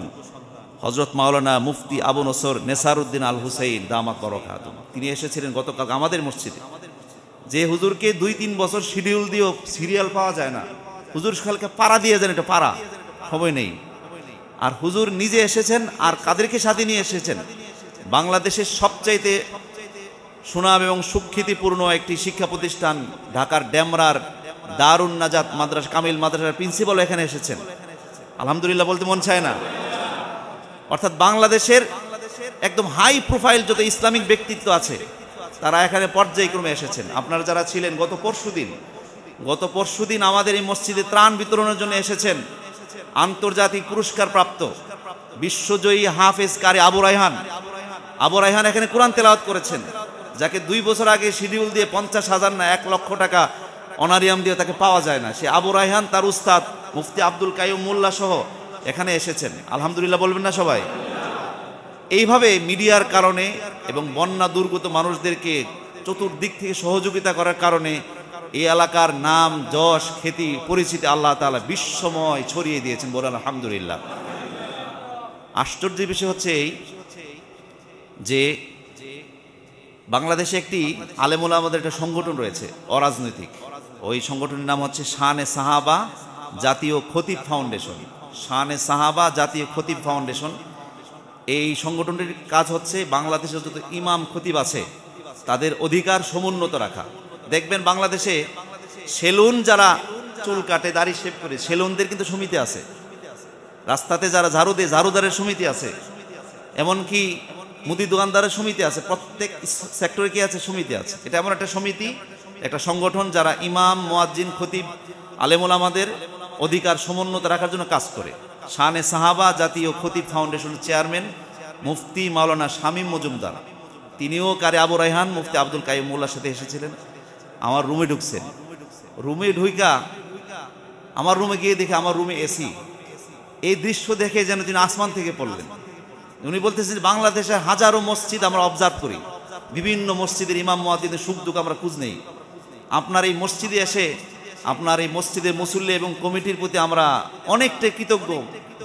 হজরত মাওলানা মুফতি আবু নসর নেসারউদ্দিন আল হুসাইন দামাত বরক তিনি এসেছিলেন গতকাল আমাদের মসজিদে যে হুজুরকে দুই তিন বছর শিডিউল দিয়েও সিরিয়াল পাওয়া যায় না হুজুর খালকে পাড়া দিয়ে যান এটা পাড়া সময় নেই আর হুজুর নিজে এসেছেন আর কাদেরকে সাথে নিয়ে এসেছেন বাংলাদেশের সবচাইতে সুনাম এবং সুখ্যাতিপূর্ণ একটি শিক্ষা প্রতিষ্ঠান ঢাকার ড্যামরার দারুন নাজাত মাদ্রাস কামিল মাদ্রাসার প্রিন্সিপাল এখানে এসেছেন আলহামদুলিল্লাহ বলতে মন চায় না অর্থাৎ বাংলাদেশের একদম হাই প্রোফাইল যত ইসলামিক ব্যক্তিত্ব আছে তারা এখানে পর্যায়ক্রমে এসেছেন আপনারা যারা ছিলেন গত পরশু দিন গত পরশু দিন আমাদের এই মসজিদে ত্রাণ বিতরণের জন্য এসেছেন আন্তর্জাতিক পুরস্কার প্রাপ্ত বিশ্বজয়ী হাফেজ কারি আবু রায়হান আবু রায়হান এখানে কোরআন তেলাওয়াত করেছেন যাকে দুই বছর আগে শিডিউল দিয়ে পঞ্চাশ হাজার না এক লক্ষ টাকা অনারিয়াম দিয়ে তাকে পাওয়া যায় না সে আবু রায়হান তার উস্তাদ মুফতি আব্দুল কাইম মোল্লা সহ এখানে এসেছেন আলহামদুলিল্লাহ বলবেন না সবাই এইভাবে মিডিয়ার কারণে এবং বন্যা দুর্গত মানুষদেরকে চতুর্দিক থেকে সহযোগিতা করার কারণে এই এলাকার নাম যশ খ্যাতি পরিচিতি আল্লাহ তালা বিশ্বময় ছড়িয়ে দিয়েছেন বলে আলহামদুলিল্লাহ আশ্চর্যের বিষয় হচ্ছে এই যে বাংলাদেশে একটি আলেমুলা আমাদের একটা সংগঠন রয়েছে অরাজনৈতিক ওই সংগঠনের নাম হচ্ছে শানে সাহাবা জাতীয় খতিব ফাউন্ডেশন শানে সাহাবা জাতীয় খতিব ফাউন্ডেশন এই সংগঠনটির কাজ হচ্ছে বাংলাদেশের যত ইমাম খতিব আছে তাদের অধিকার সমুন্নত রাখা দেখবেন বাংলাদেশে সেলুন যারা চুল কাটে দাড়ি শেপ করে সেলুনদের কিন্তু সমিতি আছে রাস্তাতে যারা ঝাড়ু দেয় ঝাড়ুদারের সমিতি আছে এমনকি মুদি দোকানদারের সমিতি আছে প্রত্যেক সেক্টরে কি আছে সমিতি আছে এটা এমন একটা সমিতি একটা সংগঠন যারা ইমাম মোয়াজ্জিন খতিব আমাদের অধিকার সমুন্নত রাখার জন্য কাজ করে শানে সাহাবা জাতীয় খতিব ফাউন্ডেশনের চেয়ারম্যান মুফতি মাওলানা শামীম মজুমদার তিনিও কারে আবু রায়হান মুফতি আব্দুল কাইম মোল্লার সাথে এসেছিলেন আমার রুমে ঢুকছেন রুমে ঢুইকা আমার রুমে গিয়ে দেখে আমার রুমে এসি এই দৃশ্য দেখে যেন তিনি আসমান থেকে পড়লেন উনি বলতেছেন বাংলাদেশে হাজারো মসজিদ আমরা অবজার্ভ করি বিভিন্ন মসজিদের ইমাম মহাদিদের সুখ দুঃখ আমরা খুঁজ নেই আপনার এই মসজিদে এসে আপনার এই মসজিদের মুসল্লি এবং কমিটির প্রতি আমরা অনেকটাই কৃতজ্ঞ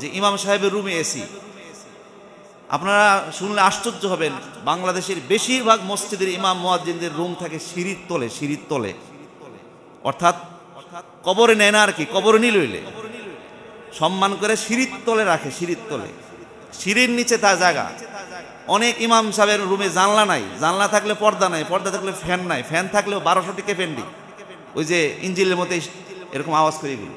যে ইমাম সাহেবের রুমে এসি আপনারা শুনলে আশ্চর্য হবেন বাংলাদেশের বেশিরভাগ মসজিদের ইমাম মোয়াজ্জিনদের রুম থাকে সিঁড়ির তলে সিঁড়ির তলে অর্থাৎ কবরে নেয় না আর কি কবরে নিলইলে সম্মান করে সিঁড়ির তলে রাখে সিঁড়ির তলে সিঁড়ির নিচে তার জায়গা অনেক ইমাম সাহেবের রুমে জানলা নাই জানলা থাকলে পর্দা নাই পর্দা থাকলে ফ্যান নাই ফ্যান থাকলেও বারোশো টিকে ফ্যান্ডি ওই যে ইঞ্জিলের মতো এরকম আওয়াজ করে গেল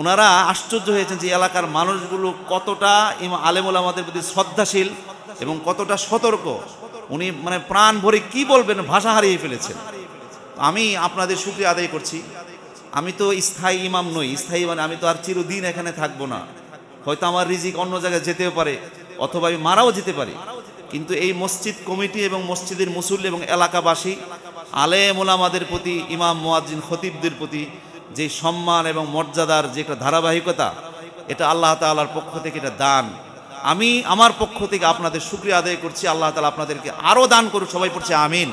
ওনারা আশ্চর্য হয়েছেন যে এলাকার মানুষগুলো কতটা আলেমুল আমাদের প্রতি শ্রদ্ধাশীল এবং কতটা সতর্ক উনি মানে প্রাণ ভরে কি বলবেন ভাষা হারিয়ে ফেলেছেন আমি আপনাদের সুক্রিয়া আদায় করছি আমি তো স্থায়ী ইমাম নই স্থায়ী মানে আমি তো আর চিরদিন এখানে থাকবো না হয়তো আমার রিজিক অন্য জায়গায় যেতেও পারে অথবা আমি মারাও যেতে পারি কিন্তু এই মসজিদ কমিটি এবং মসজিদের মুসুল এবং এলাকাবাসী আলে মোলামাদের প্রতি ইমাম মোয়াজিন খতিবদের প্রতি যে সম্মান এবং মর্যাদার যে একটা ধারাবাহিকতা এটা আল্লাহ তালার পক্ষ থেকে এটা দান আমি আমার পক্ষ থেকে আপনাদের সুক্রিয়া আদায় করছি আল্লাহ তালা আপনাদেরকে আরও দান করুক সবাই পড়ছে আমিন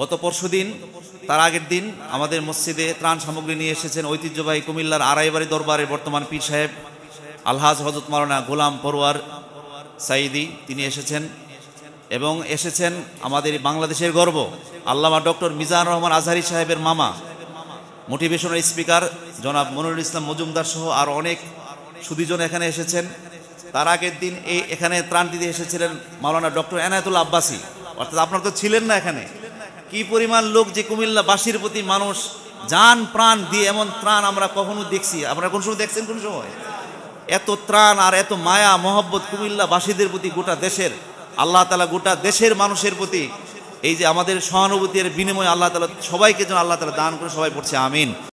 গত পরশু দিন তার আগের দিন আমাদের মসজিদে ত্রাণ সামগ্রী নিয়ে এসেছেন ঐতিহ্যবাহী কুমিল্লার আড়াইবাড়ি দরবারের বর্তমান পীর সাহেব আলহাজ হজরত মারানা গোলাম পরোয়ার সাইদি তিনি এসেছেন এবং এসেছেন আমাদের বাংলাদেশের গর্ব আল্লামা ডক্টর মিজান রহমান আজহারি সাহেবের মামা মোটিভেশনাল স্পিকার জনাব মনুরুল ইসলাম মজুমদার সহ আর অনেক সুদীজন এখানে এসেছেন তার আগের দিন এই এখানে ত্রাণ দিতে এসেছিলেন মাওলানা ডক্টর এনায়তুল আব্বাসী অর্থাৎ আপনারা তো ছিলেন না এখানে কি পরিমাণ লোক যে কুমিল্লাবাসীর প্রতি মানুষ যান প্রাণ দিয়ে এমন ত্রাণ আমরা কখনো দেখছি আপনারা কোন সময় দেখছেন কোন সময় এত ত্রাণ আর এত মায়া মোহব্বত কুমিল্লাবাসীদের প্রতি গোটা দেশের আল্লাহ তালা গোটা দেশের মানুষের প্রতি এই যে আমাদের সহানুভূতির বিনিময়ে আল্লাহ তালা সবাইকে যেন আল্লাহ তালা দান করে সবাই পড়ছে আমিন